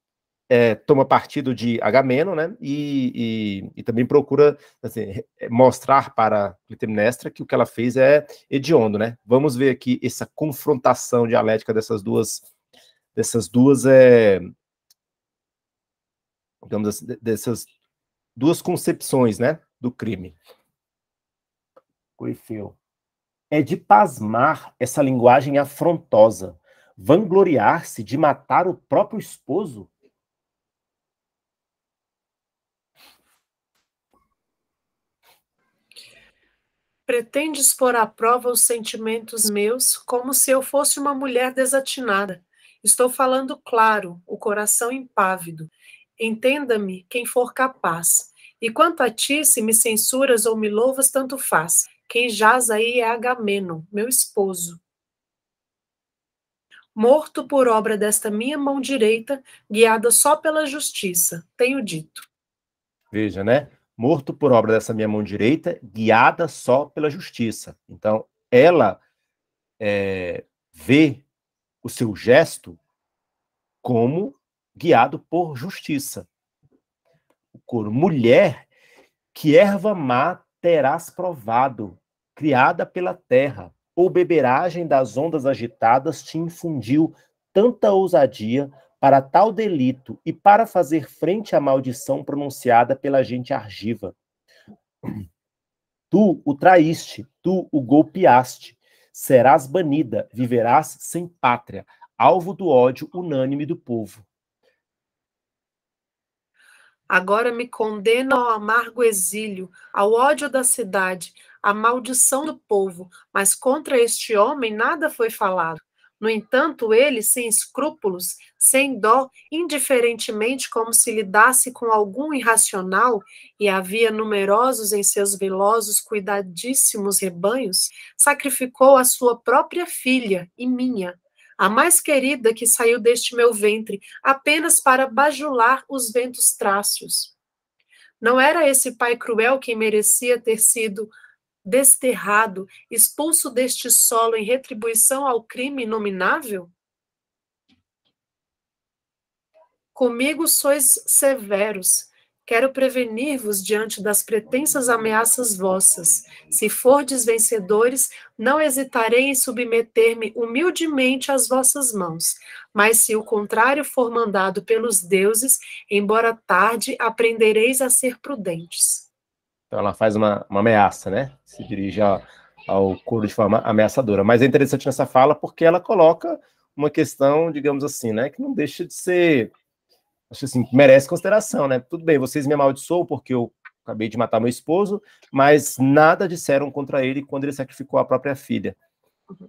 [SPEAKER 1] é, toma partido de Agamemnon, né, e, e, e, também procura assim, é, mostrar para Clitemnestra que o que ela fez é hediondo, né? Vamos ver aqui essa confrontação dialética dessas duas, dessas duas, é, digamos assim, dessas duas concepções, né, do crime. Coifio É de pasmar essa linguagem afrontosa vangloriar-se de matar o próprio esposo?
[SPEAKER 5] Pretendes pôr à prova os sentimentos meus como se eu fosse uma mulher desatinada. Estou falando claro, o coração impávido. Entenda-me quem for capaz. E quanto a ti, se me censuras ou me louvas, tanto faz. Quem jaz aí é Agamenon, meu esposo morto por obra desta minha mão direita, guiada só pela justiça, tenho dito.
[SPEAKER 1] Veja, né? Morto por obra dessa minha mão direita, guiada só pela justiça. Então, ela é, vê o seu gesto como guiado por justiça. O coro, mulher, que erva má terás provado, criada pela terra, ou beberagem das ondas agitadas te infundiu tanta ousadia para tal delito e para fazer frente à maldição pronunciada pela gente argiva. Tu o traíste, tu o golpeaste, serás banida, viverás sem pátria, alvo do ódio unânime do povo.
[SPEAKER 5] Agora me condeno ao amargo exílio, ao ódio da cidade, a maldição do povo, mas contra este homem nada foi falado. No entanto, ele, sem escrúpulos, sem dó, indiferentemente como se lidasse com algum irracional, e havia numerosos em seus vilosos, cuidadíssimos rebanhos, sacrificou a sua própria filha e minha, a mais querida que saiu deste meu ventre, apenas para bajular os ventos trácios. Não era esse pai cruel quem merecia ter sido desterrado, expulso deste solo em retribuição ao crime inominável? Comigo sois severos, quero prevenir-vos diante das pretensas ameaças vossas. Se fordes vencedores, não hesitarei em submeter-me humildemente às vossas mãos. Mas se o contrário for mandado pelos deuses, embora tarde, aprendereis a ser prudentes.
[SPEAKER 1] Então ela faz uma, uma ameaça, né? Se dirige ao ao couro de forma ameaçadora. Mas é interessante nessa fala porque ela coloca uma questão, digamos assim, né? Que não deixa de ser. Acho assim, merece consideração, né? Tudo bem, vocês me amaldiçoam porque eu acabei de matar meu esposo, mas nada disseram contra ele quando ele sacrificou a própria filha. Uhum.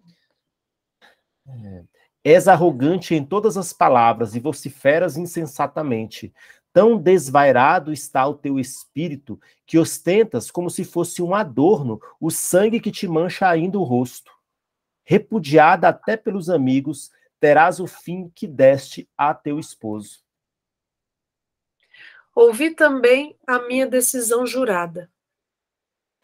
[SPEAKER 1] É. És arrogante em todas as palavras e vociferas insensatamente. Tão desvairado está o teu espírito, que ostentas como se fosse um adorno o sangue que te mancha ainda o rosto. Repudiada até pelos amigos, terás o fim que deste a teu esposo.
[SPEAKER 5] Ouvi também a minha decisão jurada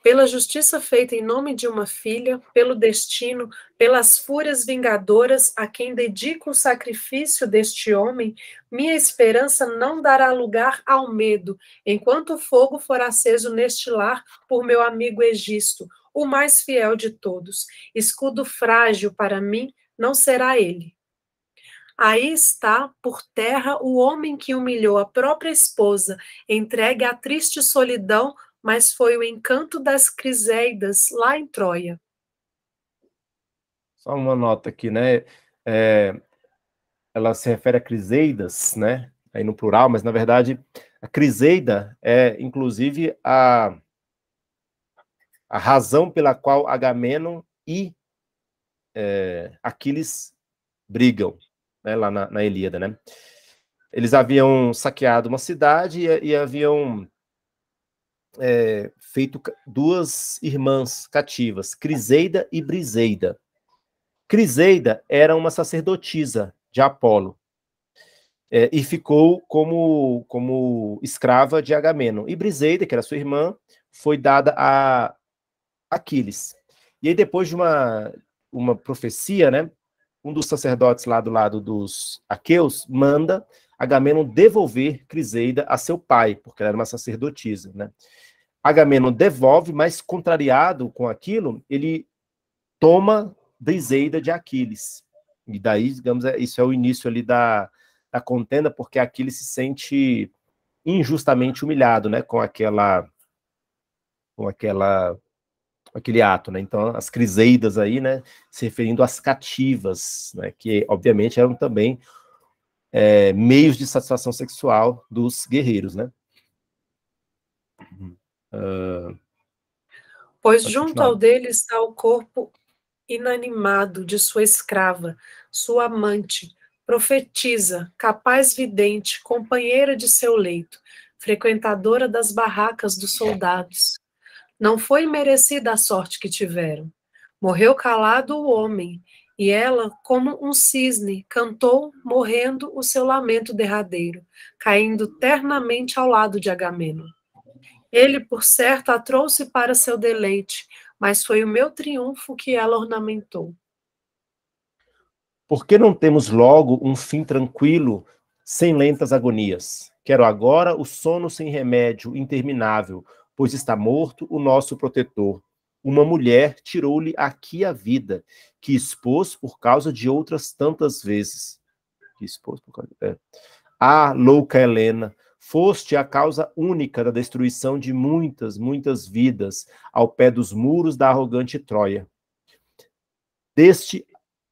[SPEAKER 5] pela justiça feita em nome de uma filha, pelo destino, pelas fúrias vingadoras a quem dedico o sacrifício deste homem, minha esperança não dará lugar ao medo, enquanto o fogo for aceso neste lar por meu amigo Egisto, o mais fiel de todos. Escudo frágil para mim não será ele. Aí está por terra o homem que humilhou a própria esposa, entregue à triste solidão mas foi o encanto das Criseidas lá em Troia.
[SPEAKER 1] Só uma nota aqui, né? É, ela se refere a Criseidas, né? Aí no plural, mas na verdade a Criseida é inclusive a, a razão pela qual Agamenon e é, Aquiles brigam, né? Lá na, na Ilíada, né? Eles haviam saqueado uma cidade e, e haviam é, feito duas irmãs cativas, Criseida e Briseida. Criseida era uma sacerdotisa de Apolo é, e ficou como, como escrava de Agamenon. E Briseida, que era sua irmã, foi dada a Aquiles. E aí, depois de uma, uma profecia, né, um dos sacerdotes lá do lado dos aqueus manda Agamenon devolver Criseida a seu pai, porque ela era uma sacerdotisa, né? Agamenon devolve, mas contrariado com aquilo, ele toma Briseida de Aquiles. E daí, digamos, é, isso é o início ali da, da contenda, porque Aquiles se sente injustamente humilhado, né, com aquela com aquela aquele ato, né? Então, as criseidas aí, né, se referindo às cativas, né, que obviamente eram também é, meios de satisfação sexual dos guerreiros, né? Uh, pois junto continuar. ao
[SPEAKER 5] dele está o corpo inanimado de sua escrava, sua amante, profetisa, capaz vidente, companheira de seu leito, frequentadora das barracas dos soldados. Não foi merecida a sorte que tiveram. Morreu calado o homem, e ela, como um cisne, cantou, morrendo, o seu lamento derradeiro, caindo ternamente ao lado de Agamemnon. Ele, por certo, a trouxe para seu deleite, mas foi o meu triunfo que ela ornamentou.
[SPEAKER 1] Por que não temos logo um fim tranquilo, sem lentas agonias? Quero agora o sono sem remédio, interminável, pois está morto o nosso protetor, uma mulher tirou-lhe aqui a vida, que expôs por causa de outras tantas vezes. Que expôs por causa. É. Ah, louca Helena, foste a causa única da destruição de muitas, muitas vidas ao pé dos muros da arrogante Troia. Deste,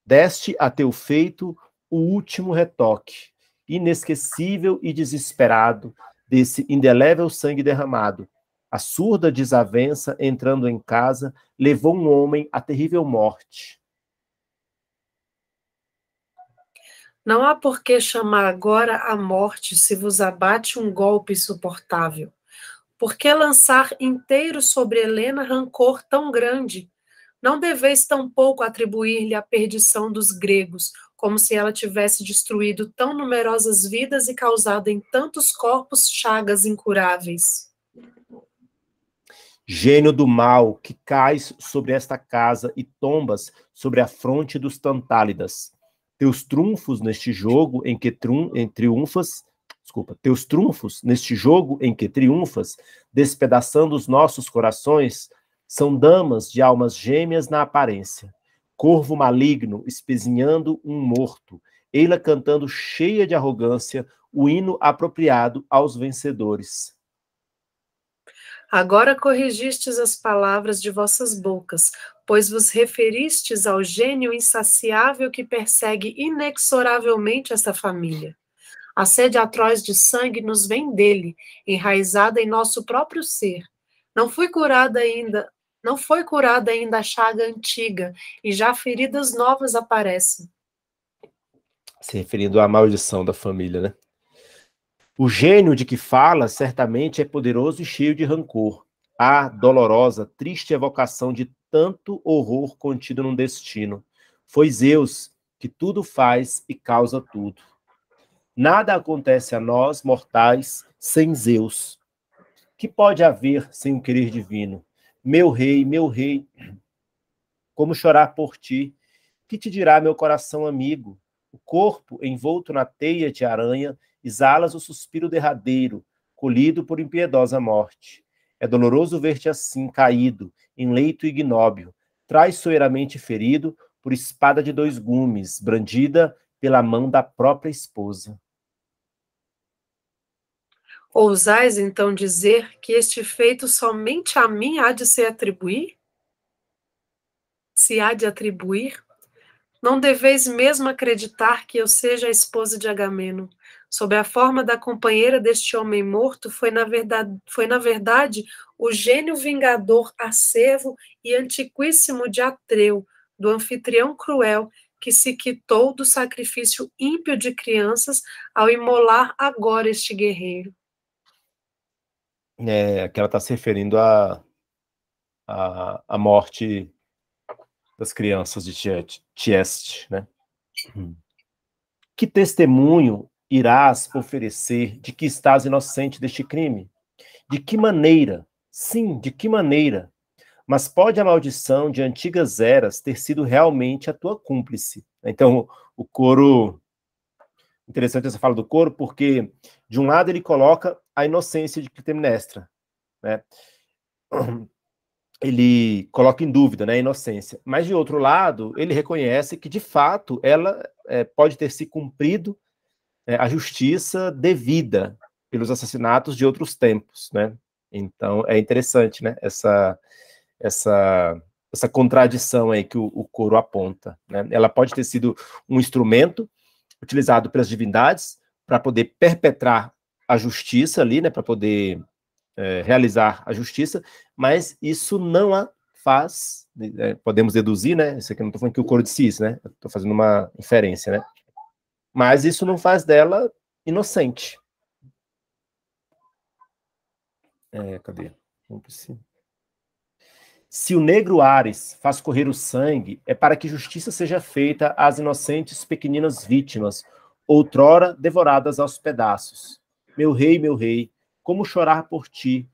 [SPEAKER 1] deste a teu feito o último retoque, inesquecível e desesperado, desse indelével sangue derramado, a surda desavença entrando em casa levou um homem à terrível morte.
[SPEAKER 5] Não há por que chamar agora a morte se vos abate um golpe insuportável. Por que lançar inteiro sobre Helena rancor tão grande? Não deveis tampouco atribuir-lhe a perdição dos gregos, como se ela tivesse destruído tão numerosas vidas e causado em tantos corpos chagas incuráveis.
[SPEAKER 1] Gênio do mal, que cais sobre esta casa e tombas sobre a fronte dos Tantálidas. Teus trunfos neste jogo em que em triunfas, desculpa, teus trunfos neste jogo em que triunfas, despedaçando os nossos corações, são damas de almas gêmeas na aparência. Corvo maligno espezinhando um morto, ela cantando cheia de arrogância o hino apropriado aos vencedores.
[SPEAKER 5] Agora corrigistes as palavras de vossas bocas, pois vos referistes ao gênio insaciável que persegue inexoravelmente essa família. A sede atroz de sangue nos vem dele, enraizada em nosso próprio ser. Não foi curada ainda, não foi curada ainda a chaga antiga, e já feridas novas aparecem.
[SPEAKER 1] Se referindo à maldição da família, né? O gênio de que fala certamente é poderoso e cheio de rancor. Ah, dolorosa, triste evocação de tanto horror contido num destino. Foi Zeus que tudo faz e causa tudo. Nada acontece a nós, mortais, sem Zeus. Que pode haver sem o querer divino? Meu rei, meu rei, como chorar por ti? Que te dirá meu coração amigo? O corpo envolto na teia de aranha exalas o suspiro derradeiro, colhido por impiedosa morte. É doloroso ver-te assim, caído, em leito ignóbil, traiçoeiramente ferido por espada de dois gumes, brandida pela mão da própria esposa.
[SPEAKER 5] Ousais então dizer que este feito somente a mim há de se atribuir? Se há de atribuir? Não deveis mesmo acreditar que eu seja a esposa de Agamemnon, sob a forma da companheira deste homem morto, foi na verdade, foi, na verdade o gênio vingador acervo e antiquíssimo de Atreu, do anfitrião cruel, que se quitou do sacrifício ímpio de crianças ao imolar agora este guerreiro.
[SPEAKER 1] É, que ela está se referindo à a, a, a, morte das crianças de Tieste, né? Uhum. Que testemunho irás oferecer de que estás inocente deste crime? De que maneira? Sim, de que maneira? Mas pode a maldição de antigas eras ter sido realmente a tua cúmplice? Então, o coro. Interessante essa fala do coro, porque de um lado ele coloca a inocência de Clitemnestra, né? Ele coloca em dúvida, né, a inocência. Mas de outro lado, ele reconhece que de fato ela é, pode ter se cumprido é, a justiça devida pelos assassinatos de outros tempos, né? Então é interessante, né? Essa essa essa contradição aí que o, o coro aponta, né? Ela pode ter sido um instrumento utilizado pelas divindades para poder perpetrar a justiça ali, né? Para poder é, realizar a justiça, mas isso não a faz, é, podemos deduzir, né? Isso aqui não estou falando que o coro disse isso, né? Estou fazendo uma inferência, né? Mas isso não faz dela inocente. É, cadê? Se o negro Ares faz correr o sangue, é para que justiça seja feita às inocentes pequeninas vítimas, outrora devoradas aos pedaços. Meu rei, meu rei, como chorar por ti?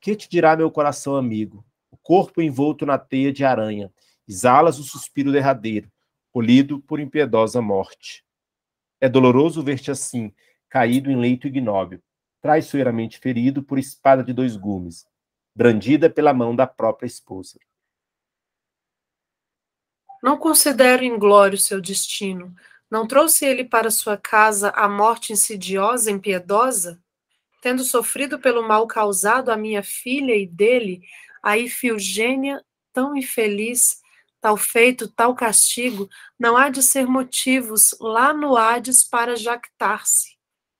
[SPEAKER 1] Que te dirá meu coração amigo? O corpo envolto na teia de aranha, exalas o suspiro derradeiro, colhido por impiedosa morte. É doloroso ver-te assim, caído em leito ignóbil, traiçoeiramente ferido por espada de dois gumes, brandida pela mão da própria esposa.
[SPEAKER 5] Não considero inglório seu destino. Não trouxe ele para sua casa a morte insidiosa e impiedosa? Tendo sofrido pelo mal causado à minha filha e dele, a Ifigênia, tão infeliz, tal feito, tal castigo, não há de ser motivos lá no Hades para jactar-se.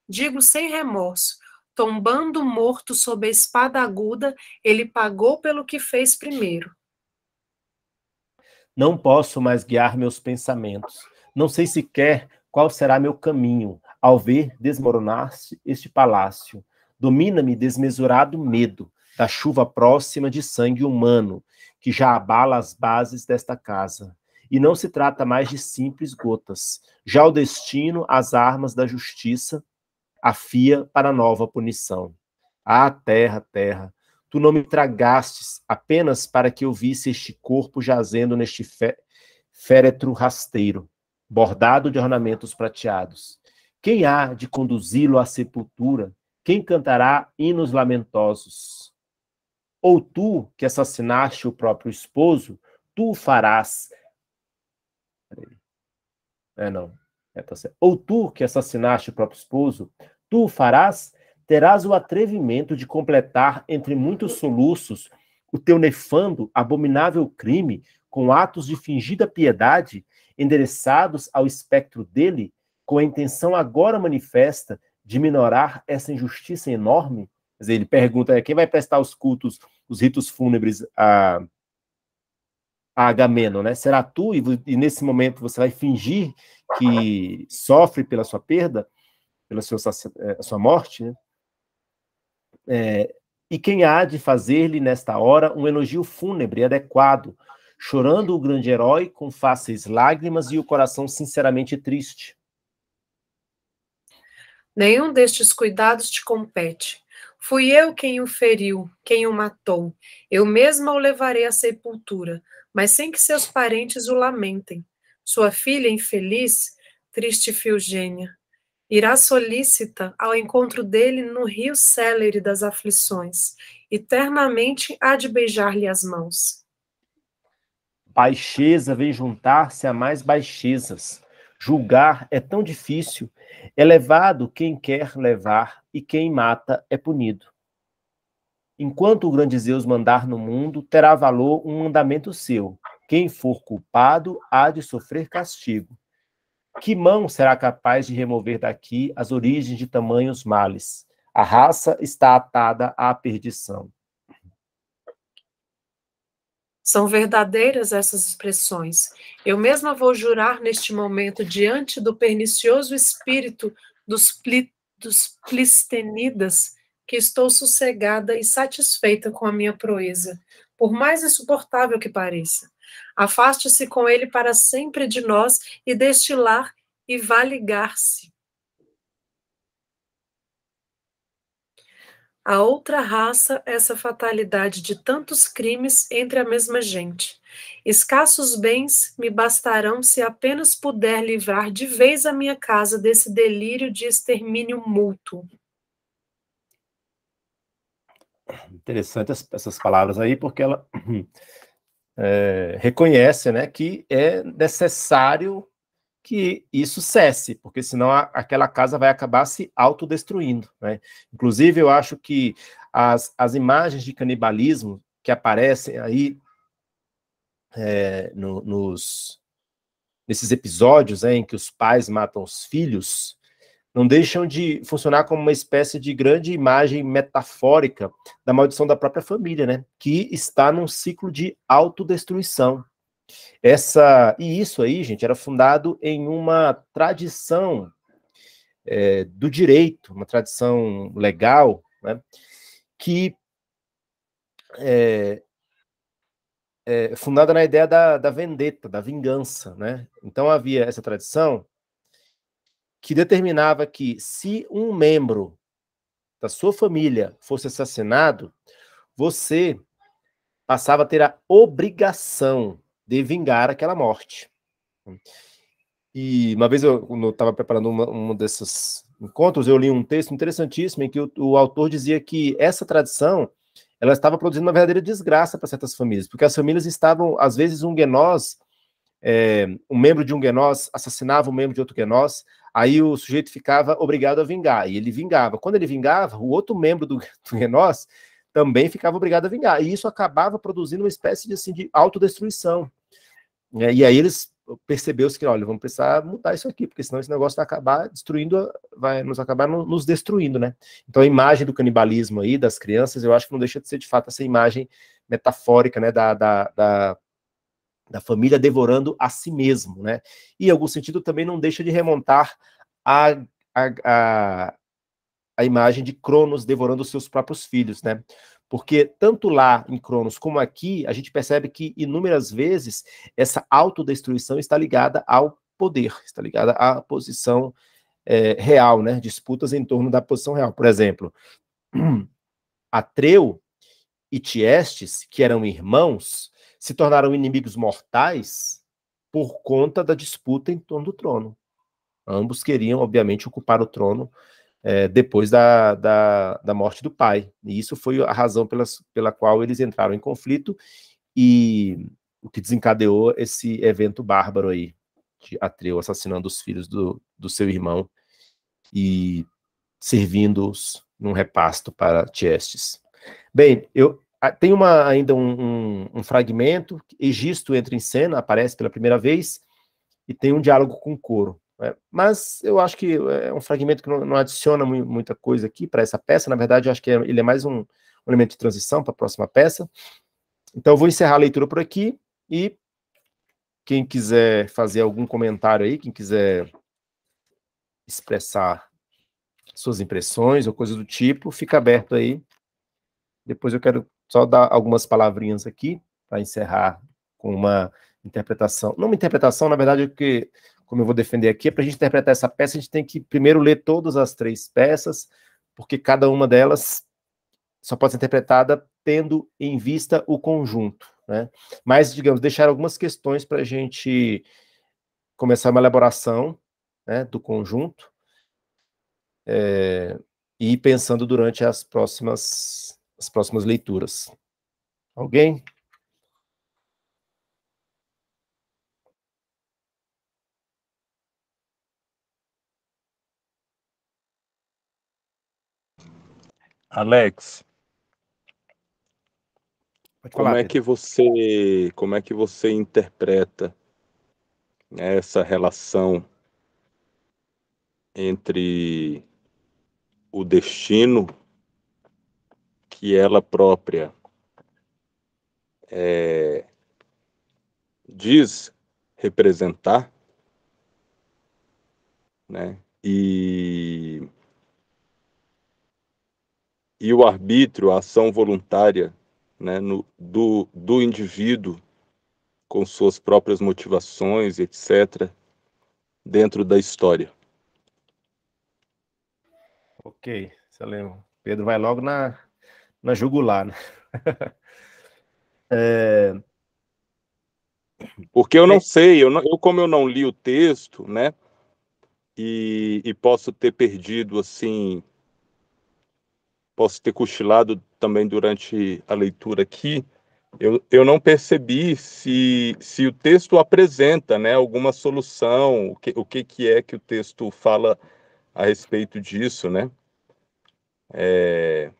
[SPEAKER 5] Digo sem remorso, tombando morto sob a espada aguda, ele pagou pelo que fez primeiro.
[SPEAKER 1] Não posso mais guiar meus pensamentos. Não sei sequer qual será meu caminho ao ver desmoronar-se este palácio. Domina-me desmesurado medo da chuva próxima de sangue humano que já abala as bases desta casa. E não se trata mais de simples gotas. Já o destino, as armas da justiça, afia para nova punição. Ah, terra, terra, tu não me tragastes apenas para que eu visse este corpo jazendo neste fé, féretro rasteiro, bordado de ornamentos prateados. Quem há de conduzi-lo à sepultura? Quem cantará hinos lamentosos? ou tu que assassinaste o próprio esposo, tu farás. É, não. É, tá certo. Ou tu que assassinaste o próprio esposo, tu farás, terás o atrevimento de completar, entre muitos soluços, o teu nefando, abominável crime, com atos de fingida piedade, endereçados ao espectro dele, com a intenção agora manifesta de minorar essa injustiça enorme? ele pergunta é, quem vai prestar os cultos, os ritos fúnebres a, a Agamemnon, né? Será tu? E, e nesse momento você vai fingir que sofre pela sua perda, pela sua, eh, sua morte, né? É, e quem há de fazer-lhe nesta hora um elogio fúnebre adequado, chorando o grande herói com fáceis lágrimas e o coração sinceramente triste.
[SPEAKER 5] Nenhum destes cuidados te compete. Fui eu quem o feriu, quem o matou. Eu mesma o levarei à sepultura, mas sem que seus parentes o lamentem. Sua filha infeliz, triste Filgênia, irá solícita ao encontro dele no rio célere das aflições. Eternamente há de beijar-lhe as mãos.
[SPEAKER 1] Baixeza vem juntar-se a mais baixezas. Julgar é tão difícil, é levado quem quer levar, e quem mata é punido. Enquanto o grande Zeus mandar no mundo, terá valor um mandamento seu. Quem for culpado há de sofrer castigo. Que mão será capaz de remover daqui as origens de tamanhos males? A raça está atada à perdição.
[SPEAKER 5] São verdadeiras essas expressões. Eu mesma vou jurar neste momento, diante do pernicioso espírito dos, pli, dos plistenidas, que estou sossegada e satisfeita com a minha proeza, por mais insuportável que pareça. Afaste-se com ele para sempre de nós e deste lar e vá ligar-se. A outra raça é essa fatalidade de tantos crimes entre a mesma gente. Escassos bens me bastarão se apenas puder livrar de vez a minha casa desse delírio de extermínio mútuo.
[SPEAKER 1] Interessante essas palavras aí, porque ela é, reconhece né, que é necessário que isso cesse, porque senão a, aquela casa vai acabar se autodestruindo. Né? Inclusive, eu acho que as, as imagens de canibalismo que aparecem aí é, no, nos, nesses episódios é, em que os pais matam os filhos, não deixam de funcionar como uma espécie de grande imagem metafórica da maldição da própria família, né? Que está num ciclo de autodestruição, essa e isso aí, gente, era fundado em uma tradição é, do direito, uma tradição legal, né, que é, é, fundada na ideia da, da da vingança, né? Então havia essa tradição que determinava que se um membro da sua família fosse assassinado, você passava a ter a obrigação de vingar aquela morte. E uma vez eu estava preparando uma, um desses encontros, eu li um texto interessantíssimo em que o, o autor dizia que essa tradição ela estava produzindo uma verdadeira desgraça para certas famílias, porque as famílias estavam, às vezes, um genós, é, um membro de um genós assassinava um membro de outro genós, aí o sujeito ficava obrigado a vingar, e ele vingava. Quando ele vingava, o outro membro do, do também ficava obrigado a vingar, e isso acabava produzindo uma espécie de, assim, de autodestruição. Né, e aí eles perceberam que, olha, vamos precisar mudar isso aqui, porque senão esse negócio vai acabar destruindo, vai nos acabar nos destruindo, né? Então a imagem do canibalismo aí, das crianças, eu acho que não deixa de ser de fato essa imagem metafórica, né, da, da, da, da família devorando a si mesmo, né? E em algum sentido também não deixa de remontar a, a, a, a imagem de Cronos devorando os seus próprios filhos, né? Porque tanto lá em Cronos como aqui, a gente percebe que inúmeras vezes essa autodestruição está ligada ao poder, está ligada à posição é, real, né? Disputas em torno da posição real. Por exemplo, Atreu e Tiestes, que eram irmãos, se tornaram inimigos mortais por conta da disputa em torno do trono. Ambos queriam, obviamente, ocupar o trono é, depois da, da, da, morte do pai. E isso foi a razão pela pela qual eles entraram em conflito e o que desencadeou esse evento bárbaro aí, de Atreu assassinando os filhos do, do seu irmão e servindo-os num repasto para Tiestes. Bem, eu tem uma, ainda um, um, um fragmento, Egisto entra em cena, aparece pela primeira vez, e tem um diálogo com Coro. É, mas eu acho que é, é um fragmento que não, não adiciona muita coisa aqui para essa peça. Na verdade, eu acho que é, ele é mais um, um elemento de transição para a próxima peça. Então, eu vou encerrar a leitura por aqui e quem quiser fazer algum comentário aí, quem quiser expressar suas impressões ou coisa do tipo, fica aberto aí. Depois eu quero só dar algumas palavrinhas aqui para encerrar com uma interpretação. Não uma interpretação, na verdade, é que como eu vou defender aqui, é para a gente interpretar essa peça, a gente tem que primeiro ler todas as três peças, porque cada uma delas só pode ser interpretada tendo em vista o conjunto. Né? Mas, digamos, deixar algumas questões para a gente começar uma elaboração né, do conjunto é, e ir pensando durante as próximas, as próximas leituras. Alguém?
[SPEAKER 3] Alex. como é que você, como é que você interpreta essa relação entre o destino que ela própria é, diz representar, né? E e o arbítrio, a ação voluntária né, no, do, do indivíduo com suas próprias motivações, etc., dentro da história.
[SPEAKER 1] Ok, excelente.
[SPEAKER 3] Pedro vai logo na, na
[SPEAKER 1] jugular, né? é...
[SPEAKER 3] Porque eu não é. sei, eu, não, eu, como eu não li o texto, né? E, e posso ter perdido assim posso ter cochilado também durante a leitura aqui, eu, eu não percebi se, se o texto apresenta né, alguma solução, o que, o que, que é que o texto fala a respeito disso, né? É,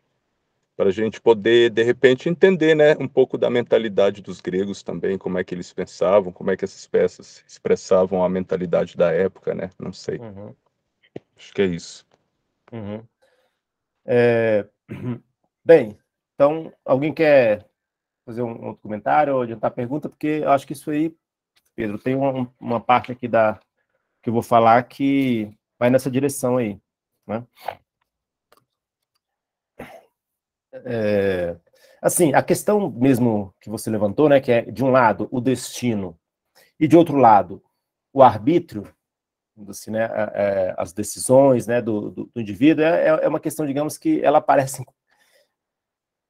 [SPEAKER 3] para a gente poder, de repente, entender né, um pouco da mentalidade dos gregos também, como é que eles pensavam, como é que essas peças expressavam a mentalidade da época, né? Não sei. Uhum. Acho que é isso. Uhum.
[SPEAKER 1] É, bem, então, alguém quer fazer um outro comentário ou adiantar a pergunta? Porque eu acho que isso aí, Pedro, tem uma, uma parte aqui da que eu vou falar que vai nessa direção aí, né? É, assim, a questão mesmo que você levantou, né, que é de um lado o destino e de outro lado o arbítrio, assim, né, é, as decisões né, do, do, do indivíduo, é, é, é uma questão, digamos, que ela aparece,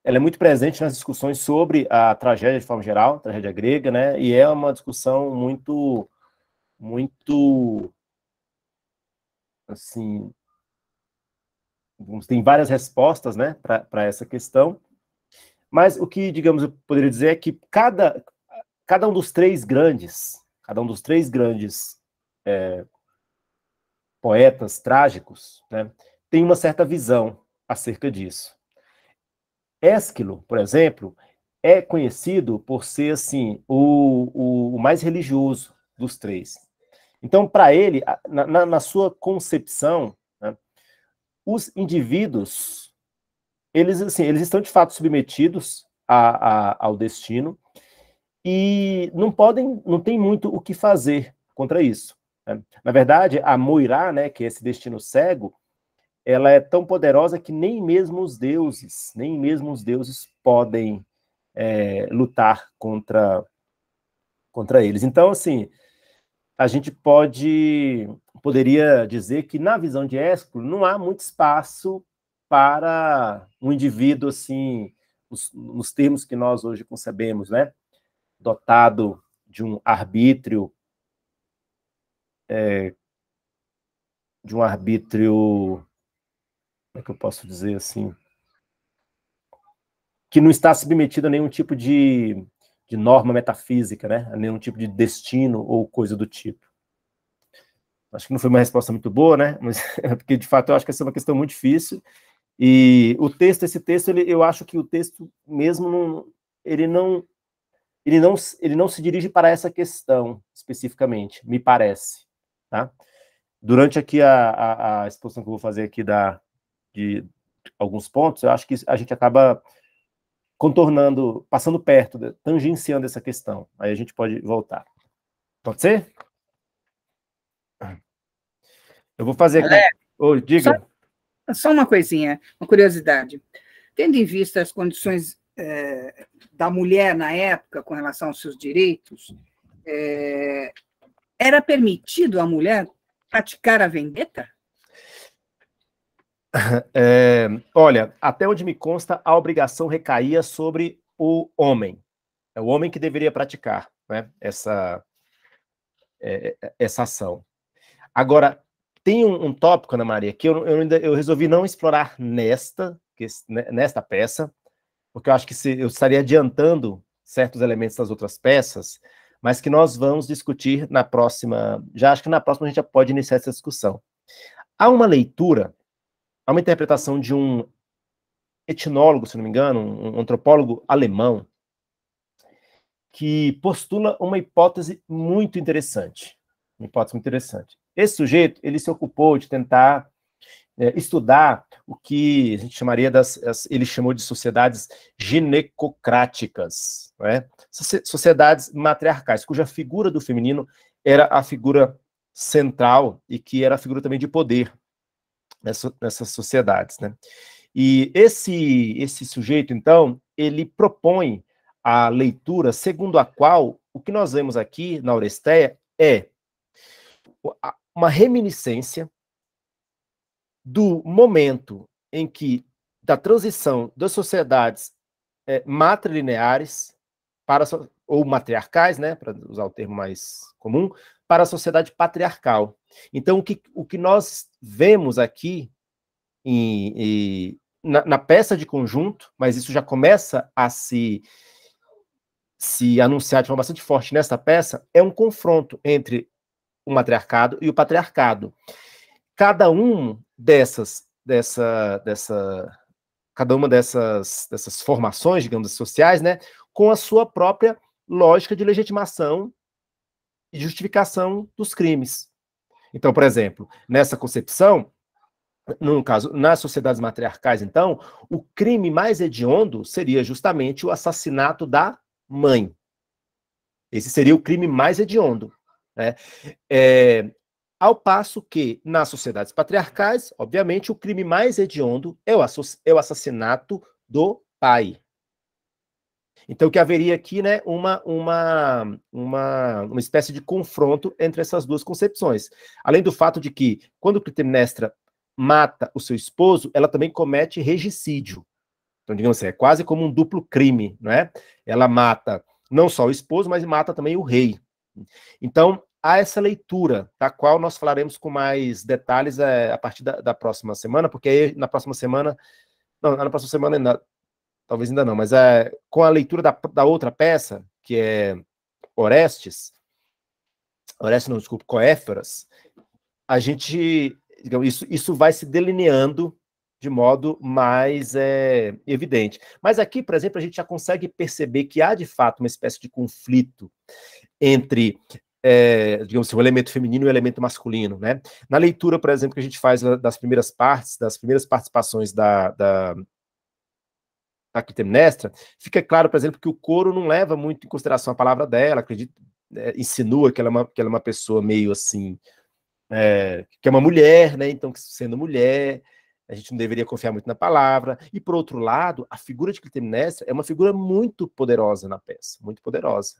[SPEAKER 1] ela é muito presente nas discussões sobre a tragédia de forma geral, tragédia grega, né, e é uma discussão muito, muito, assim, tem várias respostas, né, para essa questão, mas o que, digamos, eu poderia dizer é que cada, cada um dos três grandes, cada um dos três grandes é, poetas trágicos, né, tem uma certa visão acerca disso. Ésquilo, por exemplo, é conhecido por ser assim o, o, o mais religioso dos três. Então, para ele, na, na, na, sua concepção, né, os indivíduos eles assim eles estão de fato submetidos a, a, ao destino e não podem não tem muito o que fazer contra isso. Na verdade, a Moirá, né, que é esse destino cego, ela é tão poderosa que nem mesmo os deuses, nem mesmo os deuses podem é, lutar contra contra eles. Então, assim, a gente pode poderia dizer que na visão de Ésculo não há muito espaço para um indivíduo assim, os, nos termos que nós hoje concebemos, né, dotado de um arbítrio é, de um arbítrio, como é que eu posso dizer assim, que não está submetido a nenhum tipo de, de norma metafísica, né? a nenhum tipo de destino ou coisa do tipo. Acho que não foi uma resposta muito boa, né? Mas é porque de fato eu acho que essa é uma questão muito difícil. E o texto, esse texto, ele, eu acho que o texto mesmo não, ele não ele não, ele não se dirige para essa questão especificamente, me parece. Tá? Durante aqui a, a, a, exposição que eu vou fazer aqui da, de alguns pontos, eu acho que a gente acaba contornando, passando perto, né, tangenciando essa questão. Aí a gente pode voltar. Pode ser? Eu vou fazer aqui. É. Oi, oh, diga.
[SPEAKER 2] Só, só, uma coisinha, uma curiosidade. Tendo em vista as condições é, da mulher na época com relação aos seus direitos, é, era permitido à mulher praticar a vendeta?
[SPEAKER 1] É, olha, até onde me consta, a obrigação recaía sobre o homem. É o homem que deveria praticar né, essa, é, é essa ação. Agora, tem um, um, tópico, Ana Maria, que eu, eu, ainda, eu resolvi não explorar nesta, né, nesta peça, porque eu acho que se, eu estaria adiantando certos elementos das outras peças, mas que nós vamos discutir na próxima. Já acho que na próxima a gente já pode iniciar essa discussão. Há uma leitura, há uma interpretação de um etnólogo, se não me engano, um antropólogo alemão, que postula uma hipótese muito interessante. Uma hipótese muito interessante. Esse sujeito, ele se ocupou de tentar é, estudar o que a gente chamaria das, as, ele chamou de sociedades ginecocráticas, né? sociedades matriarcais, cuja figura do feminino era a figura central e que era a figura também de poder nessa, nessas sociedades, né? E esse esse sujeito então ele propõe a leitura segundo a qual o que nós vemos aqui na Oresteia é uma reminiscência do momento em que da transição das sociedades é, matrilineares para ou matriarcais, né, para usar o termo mais comum, para a sociedade patriarcal. Então, o que, o que nós vemos aqui em, em, na, na, peça de conjunto, mas isso já começa a se, se anunciar de forma bastante forte nesta peça, é um confronto entre o matriarcado e o patriarcado. Cada um dessas, dessa, dessa, cada uma dessas, dessas formações, digamos, sociais, né, com a sua própria lógica de legitimação e justificação dos crimes. Então, por exemplo, nessa concepção, no caso, nas sociedades matriarcais, então, o crime mais hediondo seria justamente o assassinato da mãe. Esse seria o crime mais hediondo. Né? É, ao passo que, nas sociedades patriarcais, obviamente, o crime mais hediondo é o, é o assassinato do pai. Então, que haveria aqui né, uma, uma, uma, uma espécie de confronto entre essas duas concepções. Além do fato de que, quando Clitemnestra mata o seu esposo, ela também comete regicídio. Então, digamos assim, é quase como um duplo crime, não é? Ela mata não só o esposo, mas mata também o rei. Então, a essa leitura, da tá? qual nós falaremos com mais detalhes é, a partir da, da, próxima semana, porque aí na próxima semana, não, na próxima semana ainda, talvez ainda não, mas é, com a leitura da, da outra peça, que é Orestes, Orestes não, desculpa, Coéferas, a gente, digamos, isso, isso vai se delineando de modo mais é, evidente. Mas aqui, por exemplo, a gente já consegue perceber que há de fato uma espécie de conflito entre é, digamos assim, o elemento feminino e o elemento masculino, né? Na leitura, por exemplo, que a gente faz das primeiras partes, das primeiras participações da, da, da Clitemnestra, fica claro, por exemplo, que o coro não leva muito em consideração a palavra dela, acredito, é, insinua que ela, é uma, que ela é uma pessoa meio assim, é, que é uma mulher, né? Então, sendo mulher, a gente não deveria confiar muito na palavra. E, por outro lado, a figura de Clitemnestra é uma figura muito poderosa na peça, muito poderosa,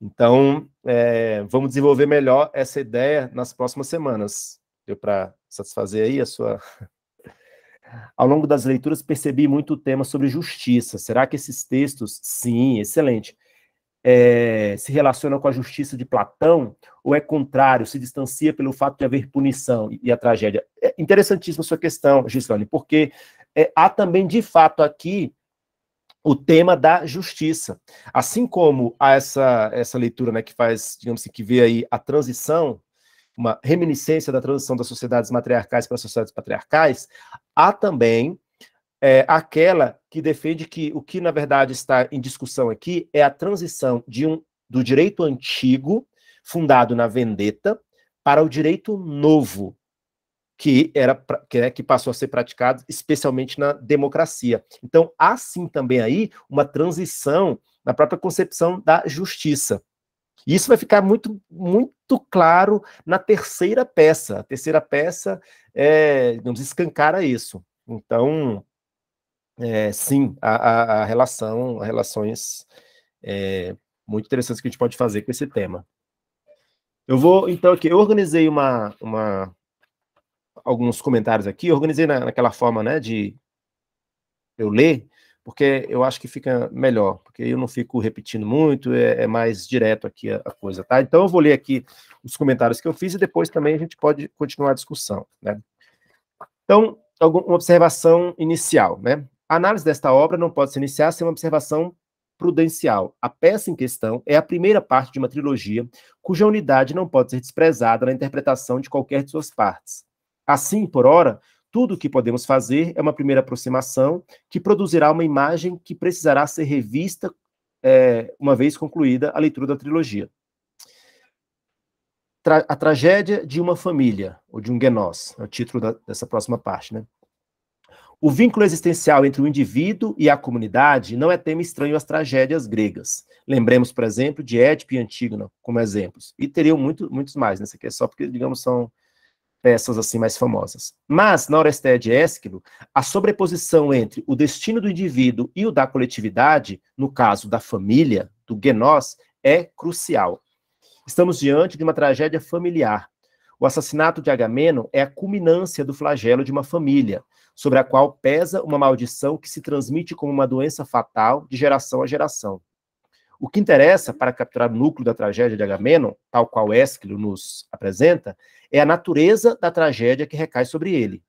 [SPEAKER 1] então, é, vamos desenvolver melhor essa ideia nas próximas semanas. Deu para satisfazer aí a sua. Ao longo das leituras, percebi muito o tema sobre justiça. Será que esses textos, sim, excelente, é, se relacionam com a justiça de Platão? Ou é contrário, se distancia pelo fato de haver punição e, e a tragédia? É interessantíssima a sua questão, Gislane, porque é, há também, de fato, aqui o tema da justiça. Assim como essa, essa leitura né, que faz, digamos assim, que vê aí a transição, uma reminiscência da transição das sociedades matriarcais para as sociedades patriarcais, há também é, aquela que defende que o que, na verdade, está em discussão aqui é a transição de um, do direito antigo, fundado na vendeta, para o direito novo, que era que, né, que passou a ser praticado especialmente na democracia. Então, há sim também aí uma transição na própria concepção da justiça. E isso vai ficar muito, muito claro na terceira peça. A terceira peça, é, digamos, escancara isso. Então, é, sim, a, a, a relação, a relações é, muito interessantes que a gente pode fazer com esse tema. Eu vou, então, aqui, eu organizei uma, uma alguns comentários aqui. Eu organizei na, naquela forma, né, de eu ler, porque eu acho que fica melhor, porque eu não fico repetindo muito, é, é mais direto aqui a, a, coisa, tá? Então eu vou ler aqui os comentários que eu fiz e depois também a gente pode continuar a discussão, né? Então, uma observação inicial, né? A análise desta obra não pode se iniciar sem uma observação prudencial. A peça em questão é a primeira parte de uma trilogia cuja unidade não pode ser desprezada na interpretação de qualquer de suas partes. Assim, por ora, tudo o que podemos fazer é uma primeira aproximação que produzirá uma imagem que precisará ser revista é, uma vez concluída a leitura da trilogia. Tra a tragédia de uma família, ou de um genós, é o título da, dessa próxima parte, né? O vínculo existencial entre o indivíduo e a comunidade não é tema estranho às tragédias gregas. Lembremos, por exemplo, de Édipo e Antígona como exemplos. E teriam muito, muitos mais, né? Isso aqui é só porque, digamos, são peças assim mais famosas. Mas, na Oresteia de Ésquilo, a sobreposição entre o destino do indivíduo e o da coletividade, no caso da família, do genós, é crucial. Estamos diante de uma tragédia familiar. O assassinato de Agamenon é a culminância do flagelo de uma família, sobre a qual pesa uma maldição que se transmite como uma doença fatal de geração a geração. O que interessa para capturar o núcleo da tragédia de Agamemnon, tal qual Ésquilo nos apresenta, é a natureza da tragédia que recai sobre ele.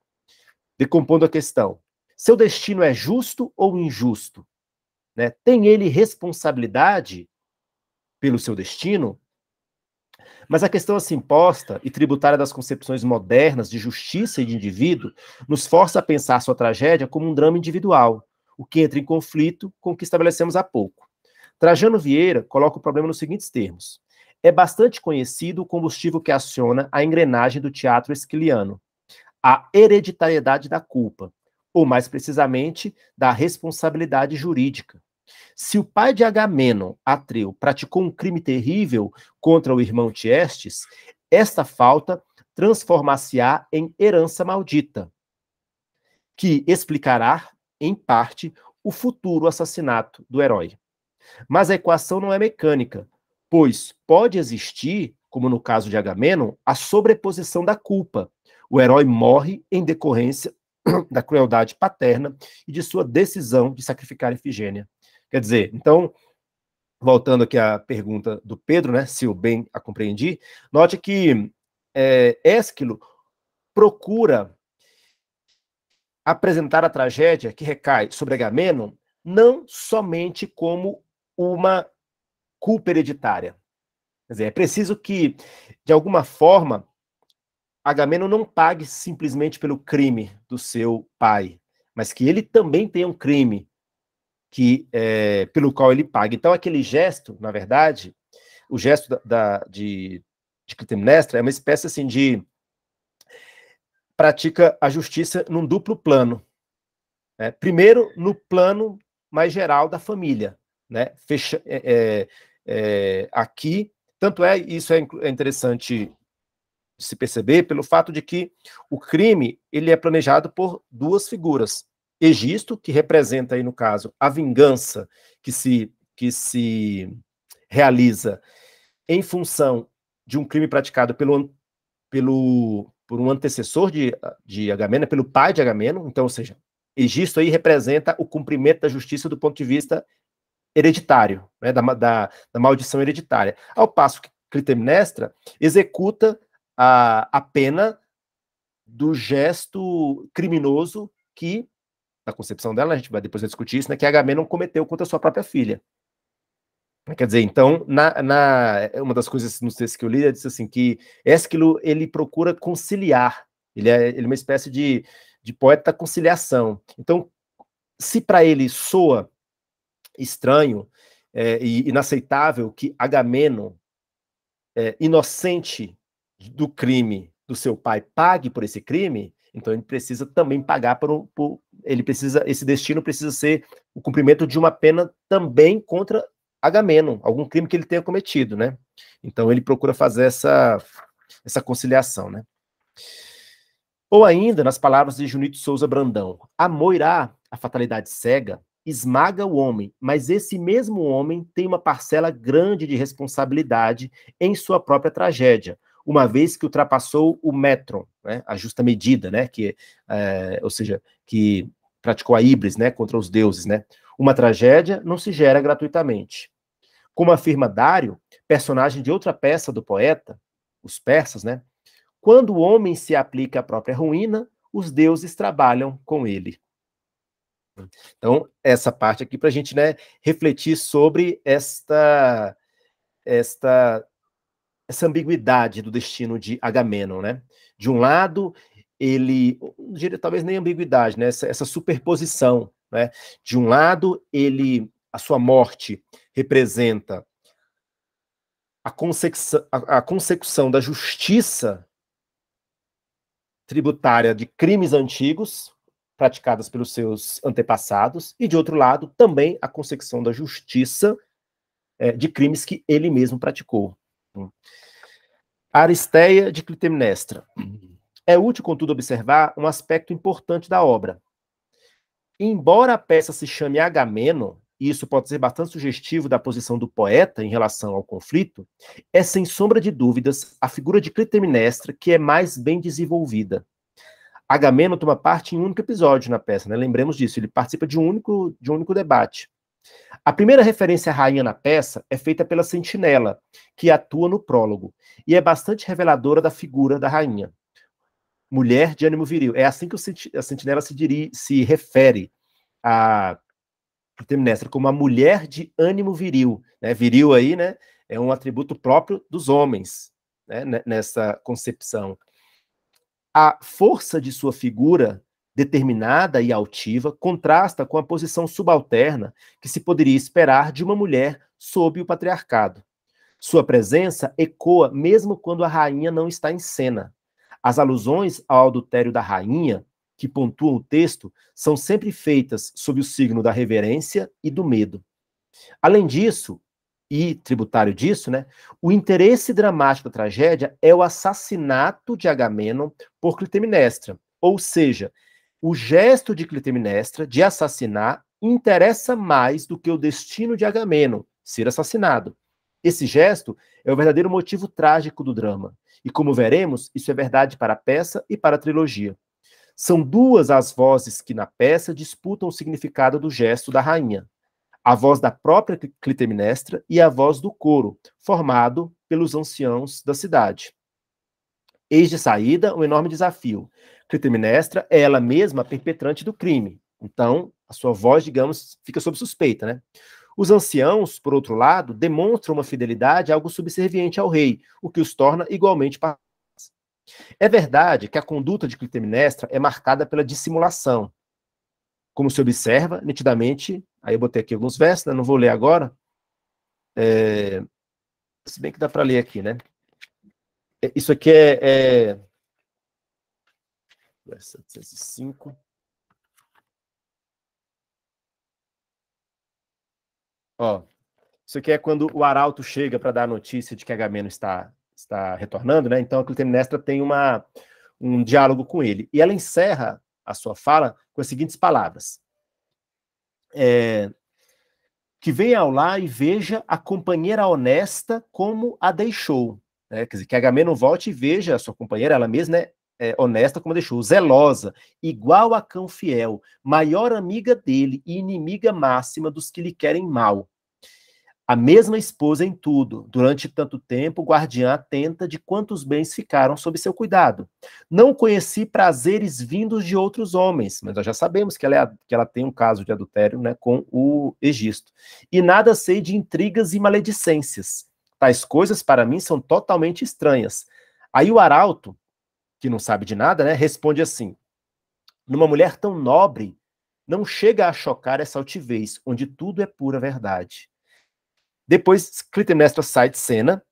[SPEAKER 1] Decompondo a questão, seu destino é justo ou injusto? Né? Tem ele responsabilidade pelo seu destino? Mas a questão assim posta e tributária das concepções modernas de justiça e de indivíduo nos força a pensar sua tragédia como um drama individual, o que entra em conflito com o que estabelecemos há pouco. Trajano Vieira coloca o problema nos seguintes termos. É bastante conhecido o combustível que aciona a engrenagem do teatro esquiliano, a hereditariedade da culpa, ou mais precisamente, da responsabilidade jurídica. Se o pai de Agamenon, Atreu, praticou um crime terrível contra o irmão Tiestes, esta falta transformar-se-á em herança maldita, que explicará, em parte, o futuro assassinato do herói. Mas a equação não é mecânica, pois pode existir, como no caso de Agamenon, a sobreposição da culpa. O herói morre em decorrência da crueldade paterna e de sua decisão de sacrificar Efigênia. Quer dizer, então, voltando aqui à pergunta do Pedro, né, se eu bem a compreendi, note que é, procura apresentar a tragédia que recai sobre Agamenon não somente como uma culpa hereditária. Quer dizer, é preciso que, de alguma forma, Agamemnon não pague simplesmente pelo crime do seu pai, mas que ele também tenha um crime que é, pelo qual ele paga. Então, aquele gesto, na verdade, o gesto da, da, de, de Clitemnestra é uma espécie assim de pratica a justiça num duplo plano. Né? Primeiro, no plano mais geral da família, né? Fecha, é, é, é, aqui. Tanto é, isso é, é, interessante se perceber pelo fato de que o crime ele é planejado por duas figuras. Egisto, que representa aí no caso a vingança que se que se realiza em função de um crime praticado pelo pelo por um antecessor de de Agamemnon, pelo pai de Agamemnon, então, ou seja, Egisto aí representa o cumprimento da justiça do ponto de vista hereditário, né, da, da, da, maldição hereditária. Ao passo que Clitemnestra executa a, a pena do gesto criminoso que, na concepção dela, a gente vai depois discutir isso, né, que Agamemnon cometeu contra sua própria filha. Quer dizer, então, na, na, uma das coisas nos textos que eu li, é disse assim, que Esquilo, ele procura conciliar, ele é, ele é uma espécie de, de poeta conciliação. Então, se para ele soa estranho é, e inaceitável que Agamenon, é, inocente do crime do seu pai, pague por esse crime, então ele precisa também pagar por, por ele precisa esse destino precisa ser o cumprimento de uma pena também contra Agamenon, algum crime que ele tenha cometido, né? Então ele procura fazer essa essa conciliação, né? Ou ainda, nas palavras de Junito Souza Brandão, a Moirá, a fatalidade cega, esmaga o homem, mas esse mesmo homem tem uma parcela grande de responsabilidade em sua própria tragédia, uma vez que ultrapassou o metro, né, a justa medida, né, que, é, ou seja, que praticou a híbris, né, contra os deuses, né. Uma tragédia não se gera gratuitamente. Como afirma Dário, personagem de outra peça do poeta, os persas, né, quando o homem se aplica à própria ruína, os deuses trabalham com ele. Então, essa parte aqui para a gente né, refletir sobre esta, esta, essa ambiguidade do destino de Agamenon. Né? De um lado, ele. Talvez nem ambiguidade, né? essa, essa superposição. Né? De um lado, ele a sua morte representa a consecução, a, a consecução da justiça tributária de crimes antigos, praticadas pelos seus antepassados, e de outro lado, também a consecução da justiça é, de crimes que ele mesmo praticou. Aristeia de Clitemnestra. É útil, contudo, observar um aspecto importante da obra. Embora a peça se chame Agameno, e isso pode ser bastante sugestivo da posição do poeta em relação ao conflito, é sem sombra de dúvidas a figura de Clitemnestra que é mais bem desenvolvida. Agamemnon toma parte em um único episódio na peça, né? lembremos disso, ele participa de um único, de um único debate. A primeira referência à rainha na peça é feita pela sentinela, que atua no prólogo, e é bastante reveladora da figura da rainha. Mulher de ânimo viril. É assim que a sentinela se, diri, se refere a Temnestra como a mulher de ânimo viril. Né? Viril aí, né? É um atributo próprio dos homens né? nessa concepção. A força de sua figura, determinada e altiva, contrasta com a posição subalterna que se poderia esperar de uma mulher sob o patriarcado. Sua presença ecoa mesmo quando a rainha não está em cena. As alusões ao adultério da rainha, que pontuam o texto, são sempre feitas sob o signo da reverência e do medo. Além disso, e tributário disso, né? O interesse dramático da tragédia é o assassinato de Agamenon por Clitemnestra, ou seja, o gesto de Clitemnestra de assassinar interessa mais do que o destino de Agamenon ser assassinado. Esse gesto é o verdadeiro motivo trágico do drama, e como veremos, isso é verdade para a peça e para a trilogia. São duas as vozes que na peça disputam o significado do gesto da rainha a voz da própria Clitemnestra e a voz do coro, formado pelos anciãos da cidade. Eis de saída um enorme desafio. Clitemnestra é ela mesma perpetrante do crime, então a sua voz, digamos, fica sob suspeita, né? Os anciãos, por outro lado, demonstram uma fidelidade algo subserviente ao rei, o que os torna igualmente parceiros. É verdade que a conduta de Clitemnestra é marcada pela dissimulação, como se observa nitidamente Aí eu botei aqui alguns versos, né? não vou ler agora. É... Se bem que dá para ler aqui, né? É, isso aqui é. é... 705. Ó, isso aqui é quando o arauto chega para dar a notícia de que Agamemnon está, está retornando, né? Então a Clitemnestra tem uma, um diálogo com ele. E ela encerra a sua fala com as seguintes palavras: é, que venha ao lar e veja a companheira honesta como a deixou. Né? Quer dizer, que Agamemnon volte e veja a sua companheira, ela mesma, né, é, honesta como deixou, zelosa, igual a cão fiel, maior amiga dele e inimiga máxima dos que lhe querem mal. A mesma esposa em tudo. Durante tanto tempo, guardiã atenta de quantos bens ficaram sob seu cuidado. Não conheci prazeres vindos de outros homens, mas nós já sabemos que ela, é, que ela tem um caso de adultério né, com o Egisto. E nada sei de intrigas e maledicências. Tais coisas, para mim, são totalmente estranhas. Aí o arauto, que não sabe de nada, né, responde assim: Numa mulher tão nobre, não chega a chocar essa altivez, onde tudo é pura verdade. Depois, Clitemnestra sai de cena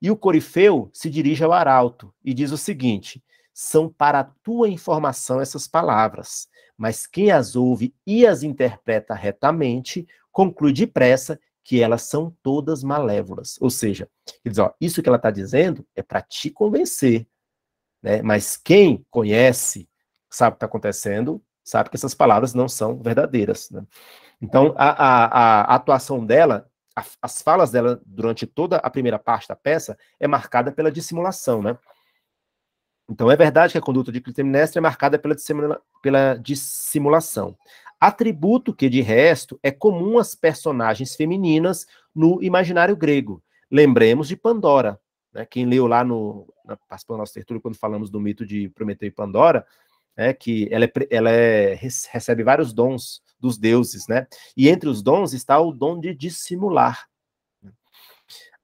[SPEAKER 1] e o Corifeu se dirige ao arauto e diz o seguinte: são para tua informação essas palavras, mas quem as ouve e as interpreta retamente conclui depressa que elas são todas malévolas. Ou seja, ele diz, ó, isso que ela está dizendo é para te convencer, né? Mas quem conhece sabe o que está acontecendo, sabe que essas palavras não são verdadeiras. Né? Então, a, a, a atuação dela a, as falas dela durante toda a primeira parte da peça é marcada pela dissimulação, né? Então, é verdade que a conduta de Clitemnestra é marcada pela, dissimula, pela dissimulação. Atributo que, de resto, é comum às personagens femininas no imaginário grego. Lembremos de Pandora. Né? Quem leu lá no. participando da nossa tertúlia, quando falamos do mito de Prometeu e Pandora, é que ela, é, ela é, recebe vários dons dos deuses, né? E entre os dons está o dom de dissimular.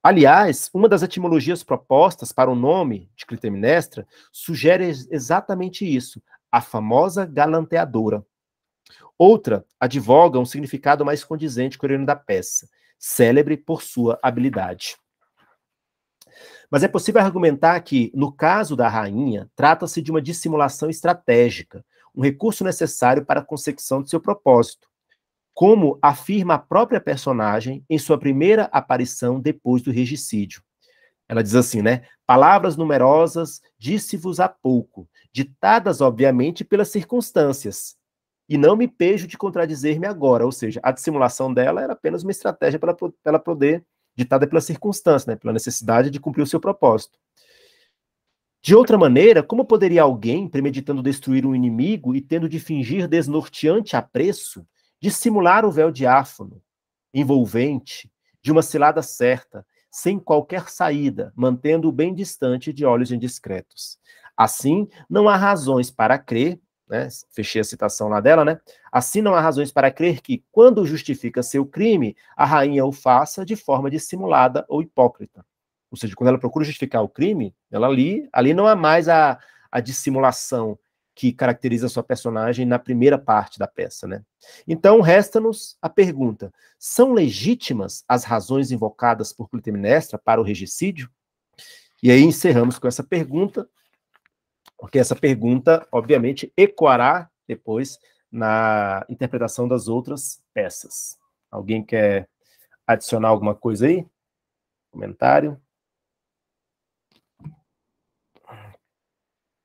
[SPEAKER 1] Aliás, uma das etimologias propostas para o nome de Clitemnestra sugere exatamente isso, a famosa galanteadora. Outra advoga um significado mais condizente com o origem da peça, célebre por sua habilidade. Mas é possível argumentar que, no caso da rainha, trata-se de uma dissimulação estratégica, um recurso necessário para a consecução de seu propósito, como afirma a própria personagem em sua primeira aparição depois do regicídio. Ela diz assim, né? Palavras numerosas disse-vos há pouco, ditadas, obviamente, pelas circunstâncias. E não me pejo de contradizer-me agora. Ou seja, a dissimulação dela era apenas uma estratégia para ela poder, ditada pela circunstância, né? pela necessidade de cumprir o seu propósito. De outra maneira, como poderia alguém, premeditando destruir um inimigo e tendo de fingir desnorteante apreço, dissimular o véu diáfano, envolvente, de uma cilada certa, sem qualquer saída, mantendo-o bem distante de olhos indiscretos? Assim, não há razões para crer, né? fechei a citação lá dela, né? Assim, não há razões para crer que, quando justifica seu crime, a rainha o faça de forma dissimulada ou hipócrita. Ou seja, quando ela procura justificar o crime, ela ali, ali não há mais a, a dissimulação que caracteriza a sua personagem na primeira parte da peça, né? Então, resta-nos a pergunta: são legítimas as razões invocadas por Clitemnestra para o regicídio? E aí encerramos com essa pergunta, porque essa pergunta, obviamente, ecoará depois na interpretação das outras peças. Alguém quer adicionar alguma coisa aí? Comentário?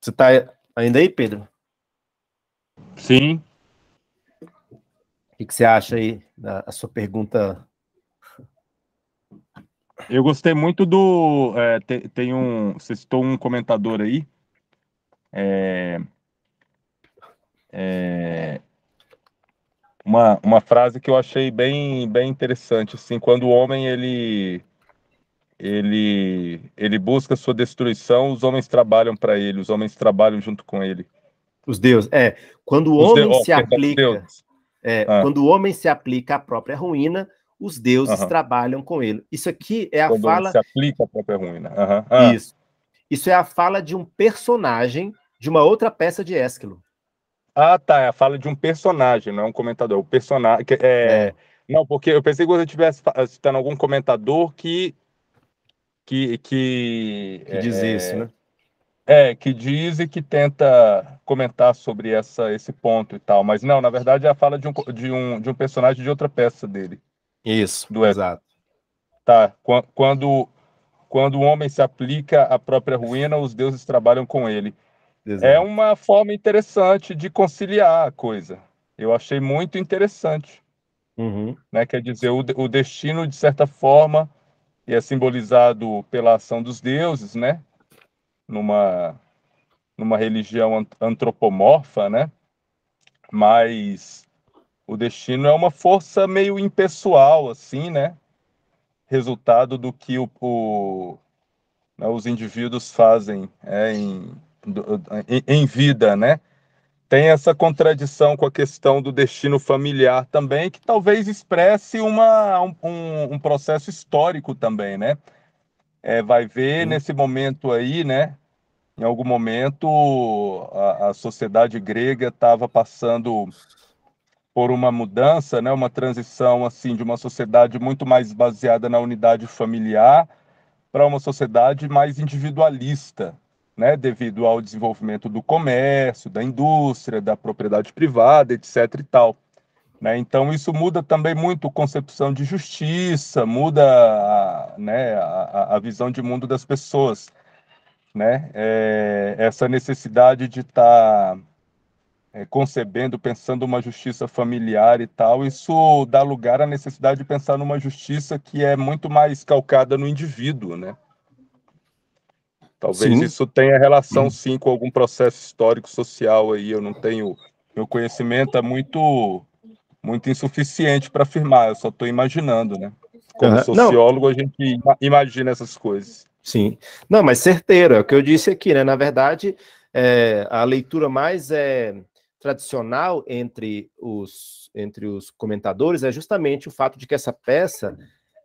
[SPEAKER 1] Você tá ainda aí, Pedro? Sim. O que, que você
[SPEAKER 3] acha aí da sua pergunta? Eu gostei muito do. É, tem, tem, um. Você citou um comentador aí. É, é, uma, uma frase que eu achei bem, bem interessante. Assim, quando o homem ele ele, ele busca sua destruição, os homens trabalham para ele, os homens trabalham junto com ele. Os deuses, é. Quando o homem de... se aplica, é, ah. quando o
[SPEAKER 1] homem se aplica à própria ruína, os deuses trabalham com ele. Isso aqui é a quando fala. Se aplica à própria ruína. Ah. Isso. Isso é a fala de um personagem de uma
[SPEAKER 3] outra peça de Ésquilo. Ah, tá. É a fala de um personagem, não é um comentador. O personagem. É... é. Não, porque eu pensei que você estivesse citando algum comentador que que. Que, que diz é, isso, né? É, é, que diz e que tenta comentar sobre essa, esse ponto e tal. Mas não, na verdade é a fala de um, de um, de um personagem de outra peça dele. Isso, do exato. Tá, quando, quando o homem se aplica à própria ruína, os deuses trabalham com ele. É exato. É uma forma interessante de conciliar a coisa. Eu achei muito interessante. Uhum. Né? Quer dizer, o, o destino, de certa forma, e é simbolizado pela ação dos deuses, né? Numa, numa religião antropomorfa, né? Mas o destino é uma força meio impessoal, assim, né? Resultado do que o, o né, os indivíduos fazem é, em, em, em vida, né? Tem essa contradição com a questão do destino familiar também, que talvez expresse uma, um, um processo histórico também, né? É, vai ver Sim. nesse momento aí, né? Em algum momento a, a sociedade grega estava passando por uma mudança, né? Uma transição assim de uma sociedade muito mais baseada na unidade familiar para uma sociedade mais individualista, né, devido ao desenvolvimento do comércio, da indústria, da propriedade privada, etc. e tal. Né? Então, isso muda também muito a concepção de justiça, muda a, né, a, a visão de mundo das pessoas. Né? É, essa necessidade de estar tá, é, concebendo, pensando uma justiça familiar e tal, isso dá lugar à necessidade de pensar numa justiça que é muito mais calcada no indivíduo, né? Talvez sim. isso tenha relação, hum. sim, com algum processo histórico social aí. Eu não tenho. Meu conhecimento é muito, muito insuficiente para afirmar, eu só estou imaginando, né? Como uhum. sociólogo, não. a gente imagina essas coisas.
[SPEAKER 1] Sim. Não, mas certeiro, é o que eu disse aqui, né? Na verdade, é, a leitura mais é, tradicional entre os, entre os comentadores é justamente o fato de que essa peça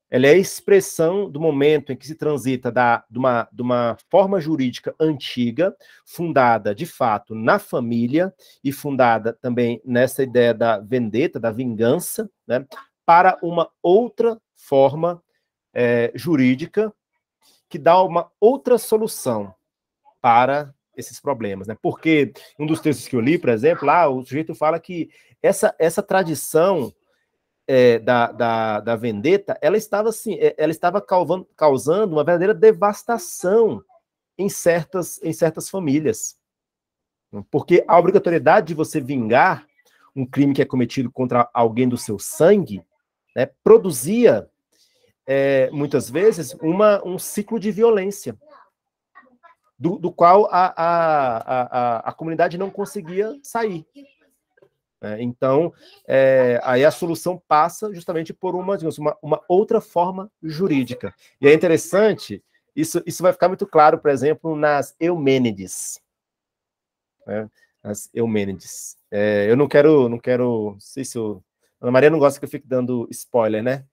[SPEAKER 1] ela é a expressão do momento em que se transita da, de, uma, de uma forma jurídica antiga, fundada de fato na família e fundada também nessa ideia da vendeta, da vingança, né, para uma outra forma é, jurídica que dá uma outra solução para esses problemas, né? Porque um dos textos que eu li, por exemplo, lá o sujeito fala que essa, essa tradição é, da, da, da ela estava assim, é, ela estava causando, causando uma verdadeira devastação em certas, em certas famílias. Porque a obrigatoriedade de você vingar um crime que é cometido contra alguém do seu sangue né, produzia, é, muitas vezes, uma, um ciclo de violência, do, do qual a, a, a, a comunidade não conseguia sair. Né? Então, é, aí a solução passa justamente por uma, digamos, uma, uma, outra forma jurídica. E é interessante, isso, isso vai ficar muito claro, por exemplo, nas Eumênides. Né? As Eumênides. É, eu não quero, não quero, não sei se eu, Ana Maria não gosta que eu fique dando spoiler, né?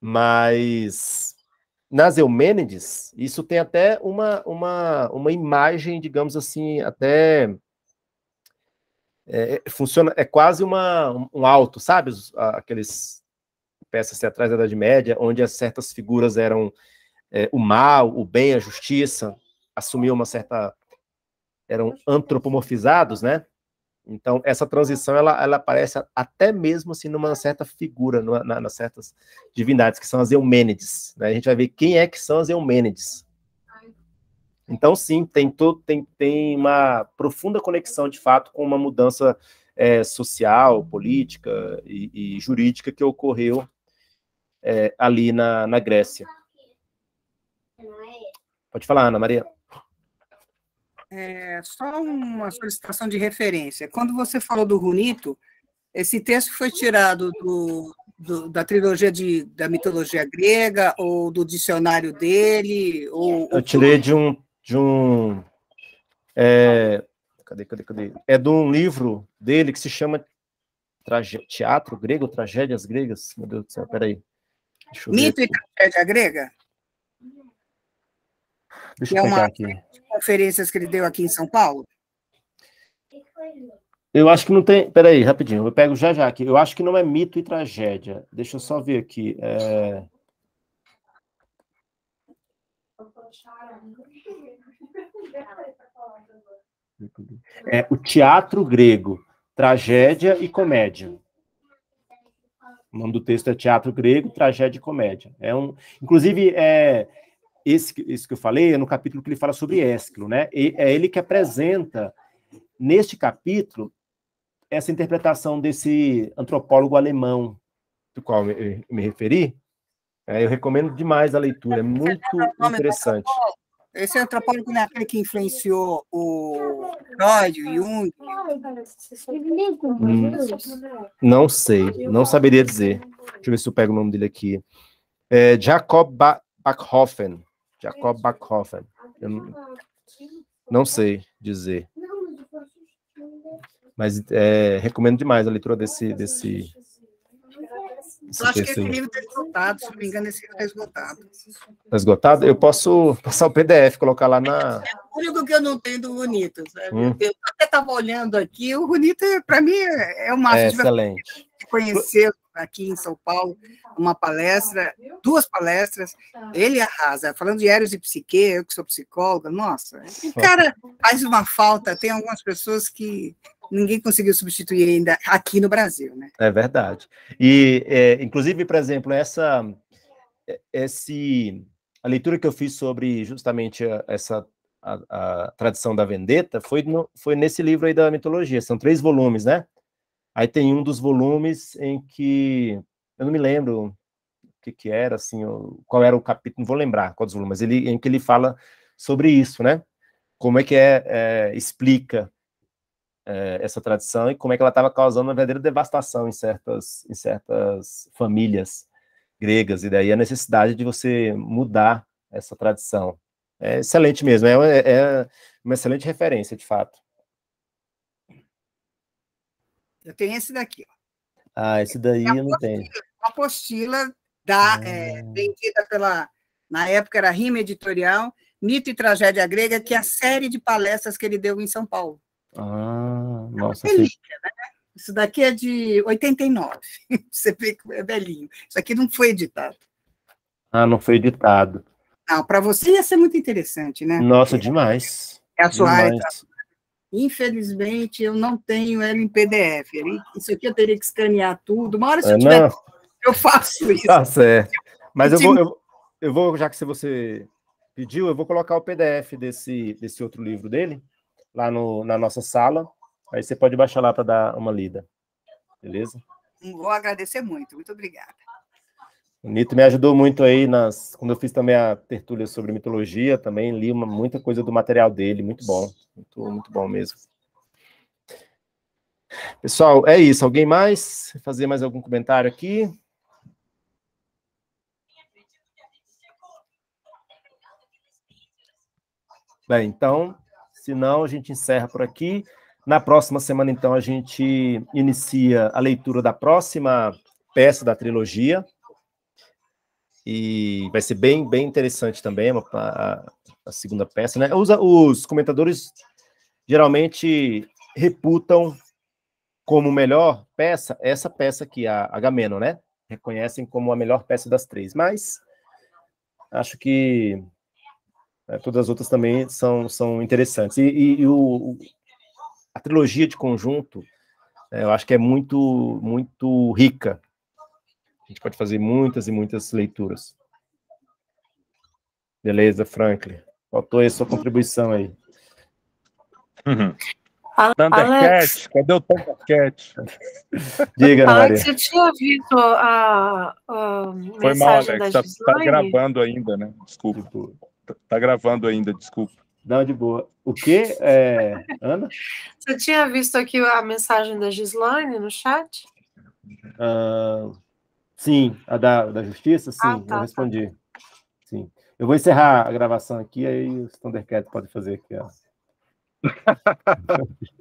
[SPEAKER 1] Mas nas Eumênides, isso tem até uma, uma, uma imagem, digamos assim, até é, é, funciona, é quase uma, um alto, sabe? Aqueles peças atrás da Idade Média, onde certas figuras eram é, o mal, o bem, a justiça, assumiam uma certa. eram antropomorfizados, né? Então, essa transição ela, ela aparece até mesmo assim, numa certa figura, numa, na, nas certas divindades, que são as Eumênides. Né? A gente vai ver quem é que são as Eumênides. Então, sim, tem, todo, tem, tem uma profunda conexão, de fato, com uma mudança é, social, uhum. política e, e, jurídica que ocorreu é, ali na, na Grécia. Pode falar, Ana Maria.
[SPEAKER 2] É, só uma solicitação de referência. Quando você falou do Runito, esse texto foi tirado do, do, da trilogia de, da mitologia grega ou do dicionário dele? Ou, Eu tirei de
[SPEAKER 1] um de um. É, cadê, cadê, cadê? É de um livro dele que se chama Teatro Grego, Tragédias Gregas. Meu Deus do céu, peraí.
[SPEAKER 2] Mito e Tragédia Grega?
[SPEAKER 1] Deixa é eu é pegar aqui.
[SPEAKER 2] Conferências que ele deu aqui em São Paulo?
[SPEAKER 1] Eu acho que não tem. Peraí, rapidinho, eu pego já já aqui. Eu acho que não é mito e tragédia. Deixa eu só ver aqui. É... É, o teatro grego, tragédia e comédia. O nome do texto é Teatro Grego, Tragédia e Comédia. É um, inclusive, é, esse, esse que eu falei é no capítulo que ele fala sobre Ésquilo, né? E, é ele que apresenta, neste capítulo, essa interpretação desse antropólogo alemão, do qual me, me referi. É, eu recomendo demais a leitura, é muito
[SPEAKER 2] interessante. Esse antropólogo não é aquele que influenciou o Freud, o Jung? Hum,
[SPEAKER 1] não sei, não saberia dizer. Deixa eu ver se eu pego o nome dele aqui. É Jacob ba Backhofen. Jacob Backhofen. Eu não sei dizer. Mas é, recomendo demais a leitura desse, desse
[SPEAKER 2] eu acho que esse livro está esgotado, se não me engano, esse livro está esgotado.
[SPEAKER 1] Está esgotado? Eu posso passar o PDF, colocar lá na. É
[SPEAKER 2] o único que eu não tenho do Bonito. Hum. Eu até estava olhando aqui, o Bonito, para mim, é o máximo é, é excelente. de conhecer aqui em São Paulo, uma palestra, duas palestras, ele arrasa. Falando de Eros e Psique, eu que sou psicóloga, nossa, o cara faz uma falta, tem algumas pessoas que ninguém conseguiu substituir ainda aqui no Brasil, né?
[SPEAKER 1] É verdade. E, é, inclusive, por exemplo, essa, é, esse, a leitura que eu fiz sobre justamente ah, essa a, a tradição da vendetta foi, no, foi nesse livro aí da mitologia. São três volumes, né? Aí tem um dos volumes em que eu não me lembro o que, que era, assim, qual era o capítulo, não vou lembrar qual dos volumes, ele, em que ele fala sobre isso, né? Como é que é, é explica é, essa tradição e como é que ela estava causando uma verdadeira devastação em certas, em certas famílias gregas, e daí a necessidade de você mudar essa tradição. É excelente mesmo, é, uma, é, é uma excelente referência, de fato.
[SPEAKER 2] Eu tenho esse daqui. Ó.
[SPEAKER 1] Ah, esse daí eu não tenho. Uma
[SPEAKER 2] apostila da, ah. é, vendida pela, na época era Rima Editorial, Mito e Tragédia Grega, que é a série de palestras que ele deu em São Paulo.
[SPEAKER 1] Ah. É nossa, é
[SPEAKER 2] Isso daqui é de 89. Você vê que é velhinho. Isso aqui não foi editado.
[SPEAKER 1] Ah, não foi editado.
[SPEAKER 2] Não, para você ia ser muito interessante, né?
[SPEAKER 1] Nossa, demais. É a sua área.
[SPEAKER 2] Infelizmente, eu não tenho ela em PDF. Isso aqui eu teria que escanear tudo. Uma hora se eu é, tiver,
[SPEAKER 1] eu faço isso. Tá certo. Mas eu, eu, te... vou, eu, eu vou, já que você pediu, eu vou colocar o PDF desse, desse outro livro dele lá no, na nossa sala Aí você pode baixar lá para dar uma lida. Beleza?
[SPEAKER 2] Vou agradecer muito. Muito obrigada.
[SPEAKER 1] O Nito me ajudou muito aí nas quando eu fiz também a tertúlia sobre mitologia, também li uma, muita coisa do material dele, muito bom, muito, muito bom mesmo. Pessoal, é isso. Alguém mais fazer mais algum comentário aqui? Bem, então, se não, a gente encerra por aqui. Na próxima semana, então, a gente inicia a leitura da próxima peça da trilogia. E vai ser bem, bem interessante também a, a segunda peça. Né? Os, os comentadores geralmente reputam como melhor peça essa peça aqui, a Agamemnon, né? Reconhecem como a melhor peça das três. Mas acho que é, todas as outras também são, são interessantes. E, e, e o, a trilogia de conjunto, é, eu acho que é muito, muito rica. A gente pode fazer muitas e muitas leituras. Beleza, Franklin. Faltou aí a sua contribuição aí.
[SPEAKER 2] Uhum. Thundercat,
[SPEAKER 3] cadê o Thundercat? Diga, Ana Alex,
[SPEAKER 2] eu tinha ouvido
[SPEAKER 5] a, a Foi mensagem mal, Alex, Está tá, tá gravando
[SPEAKER 3] ainda, né? Desculpa. Está tá gravando ainda, desculpa. Não, de boa. O que, é, Ana?
[SPEAKER 5] Você tinha visto aqui a mensagem da Gislaine no chat?
[SPEAKER 3] Uh,
[SPEAKER 1] sim, a da, da Justiça, ah, sim, ah, tá, eu tá. respondi. Tá. Sim. Eu vou encerrar
[SPEAKER 2] a gravação aqui, aí o Thundercat pode fazer aqui. Ó.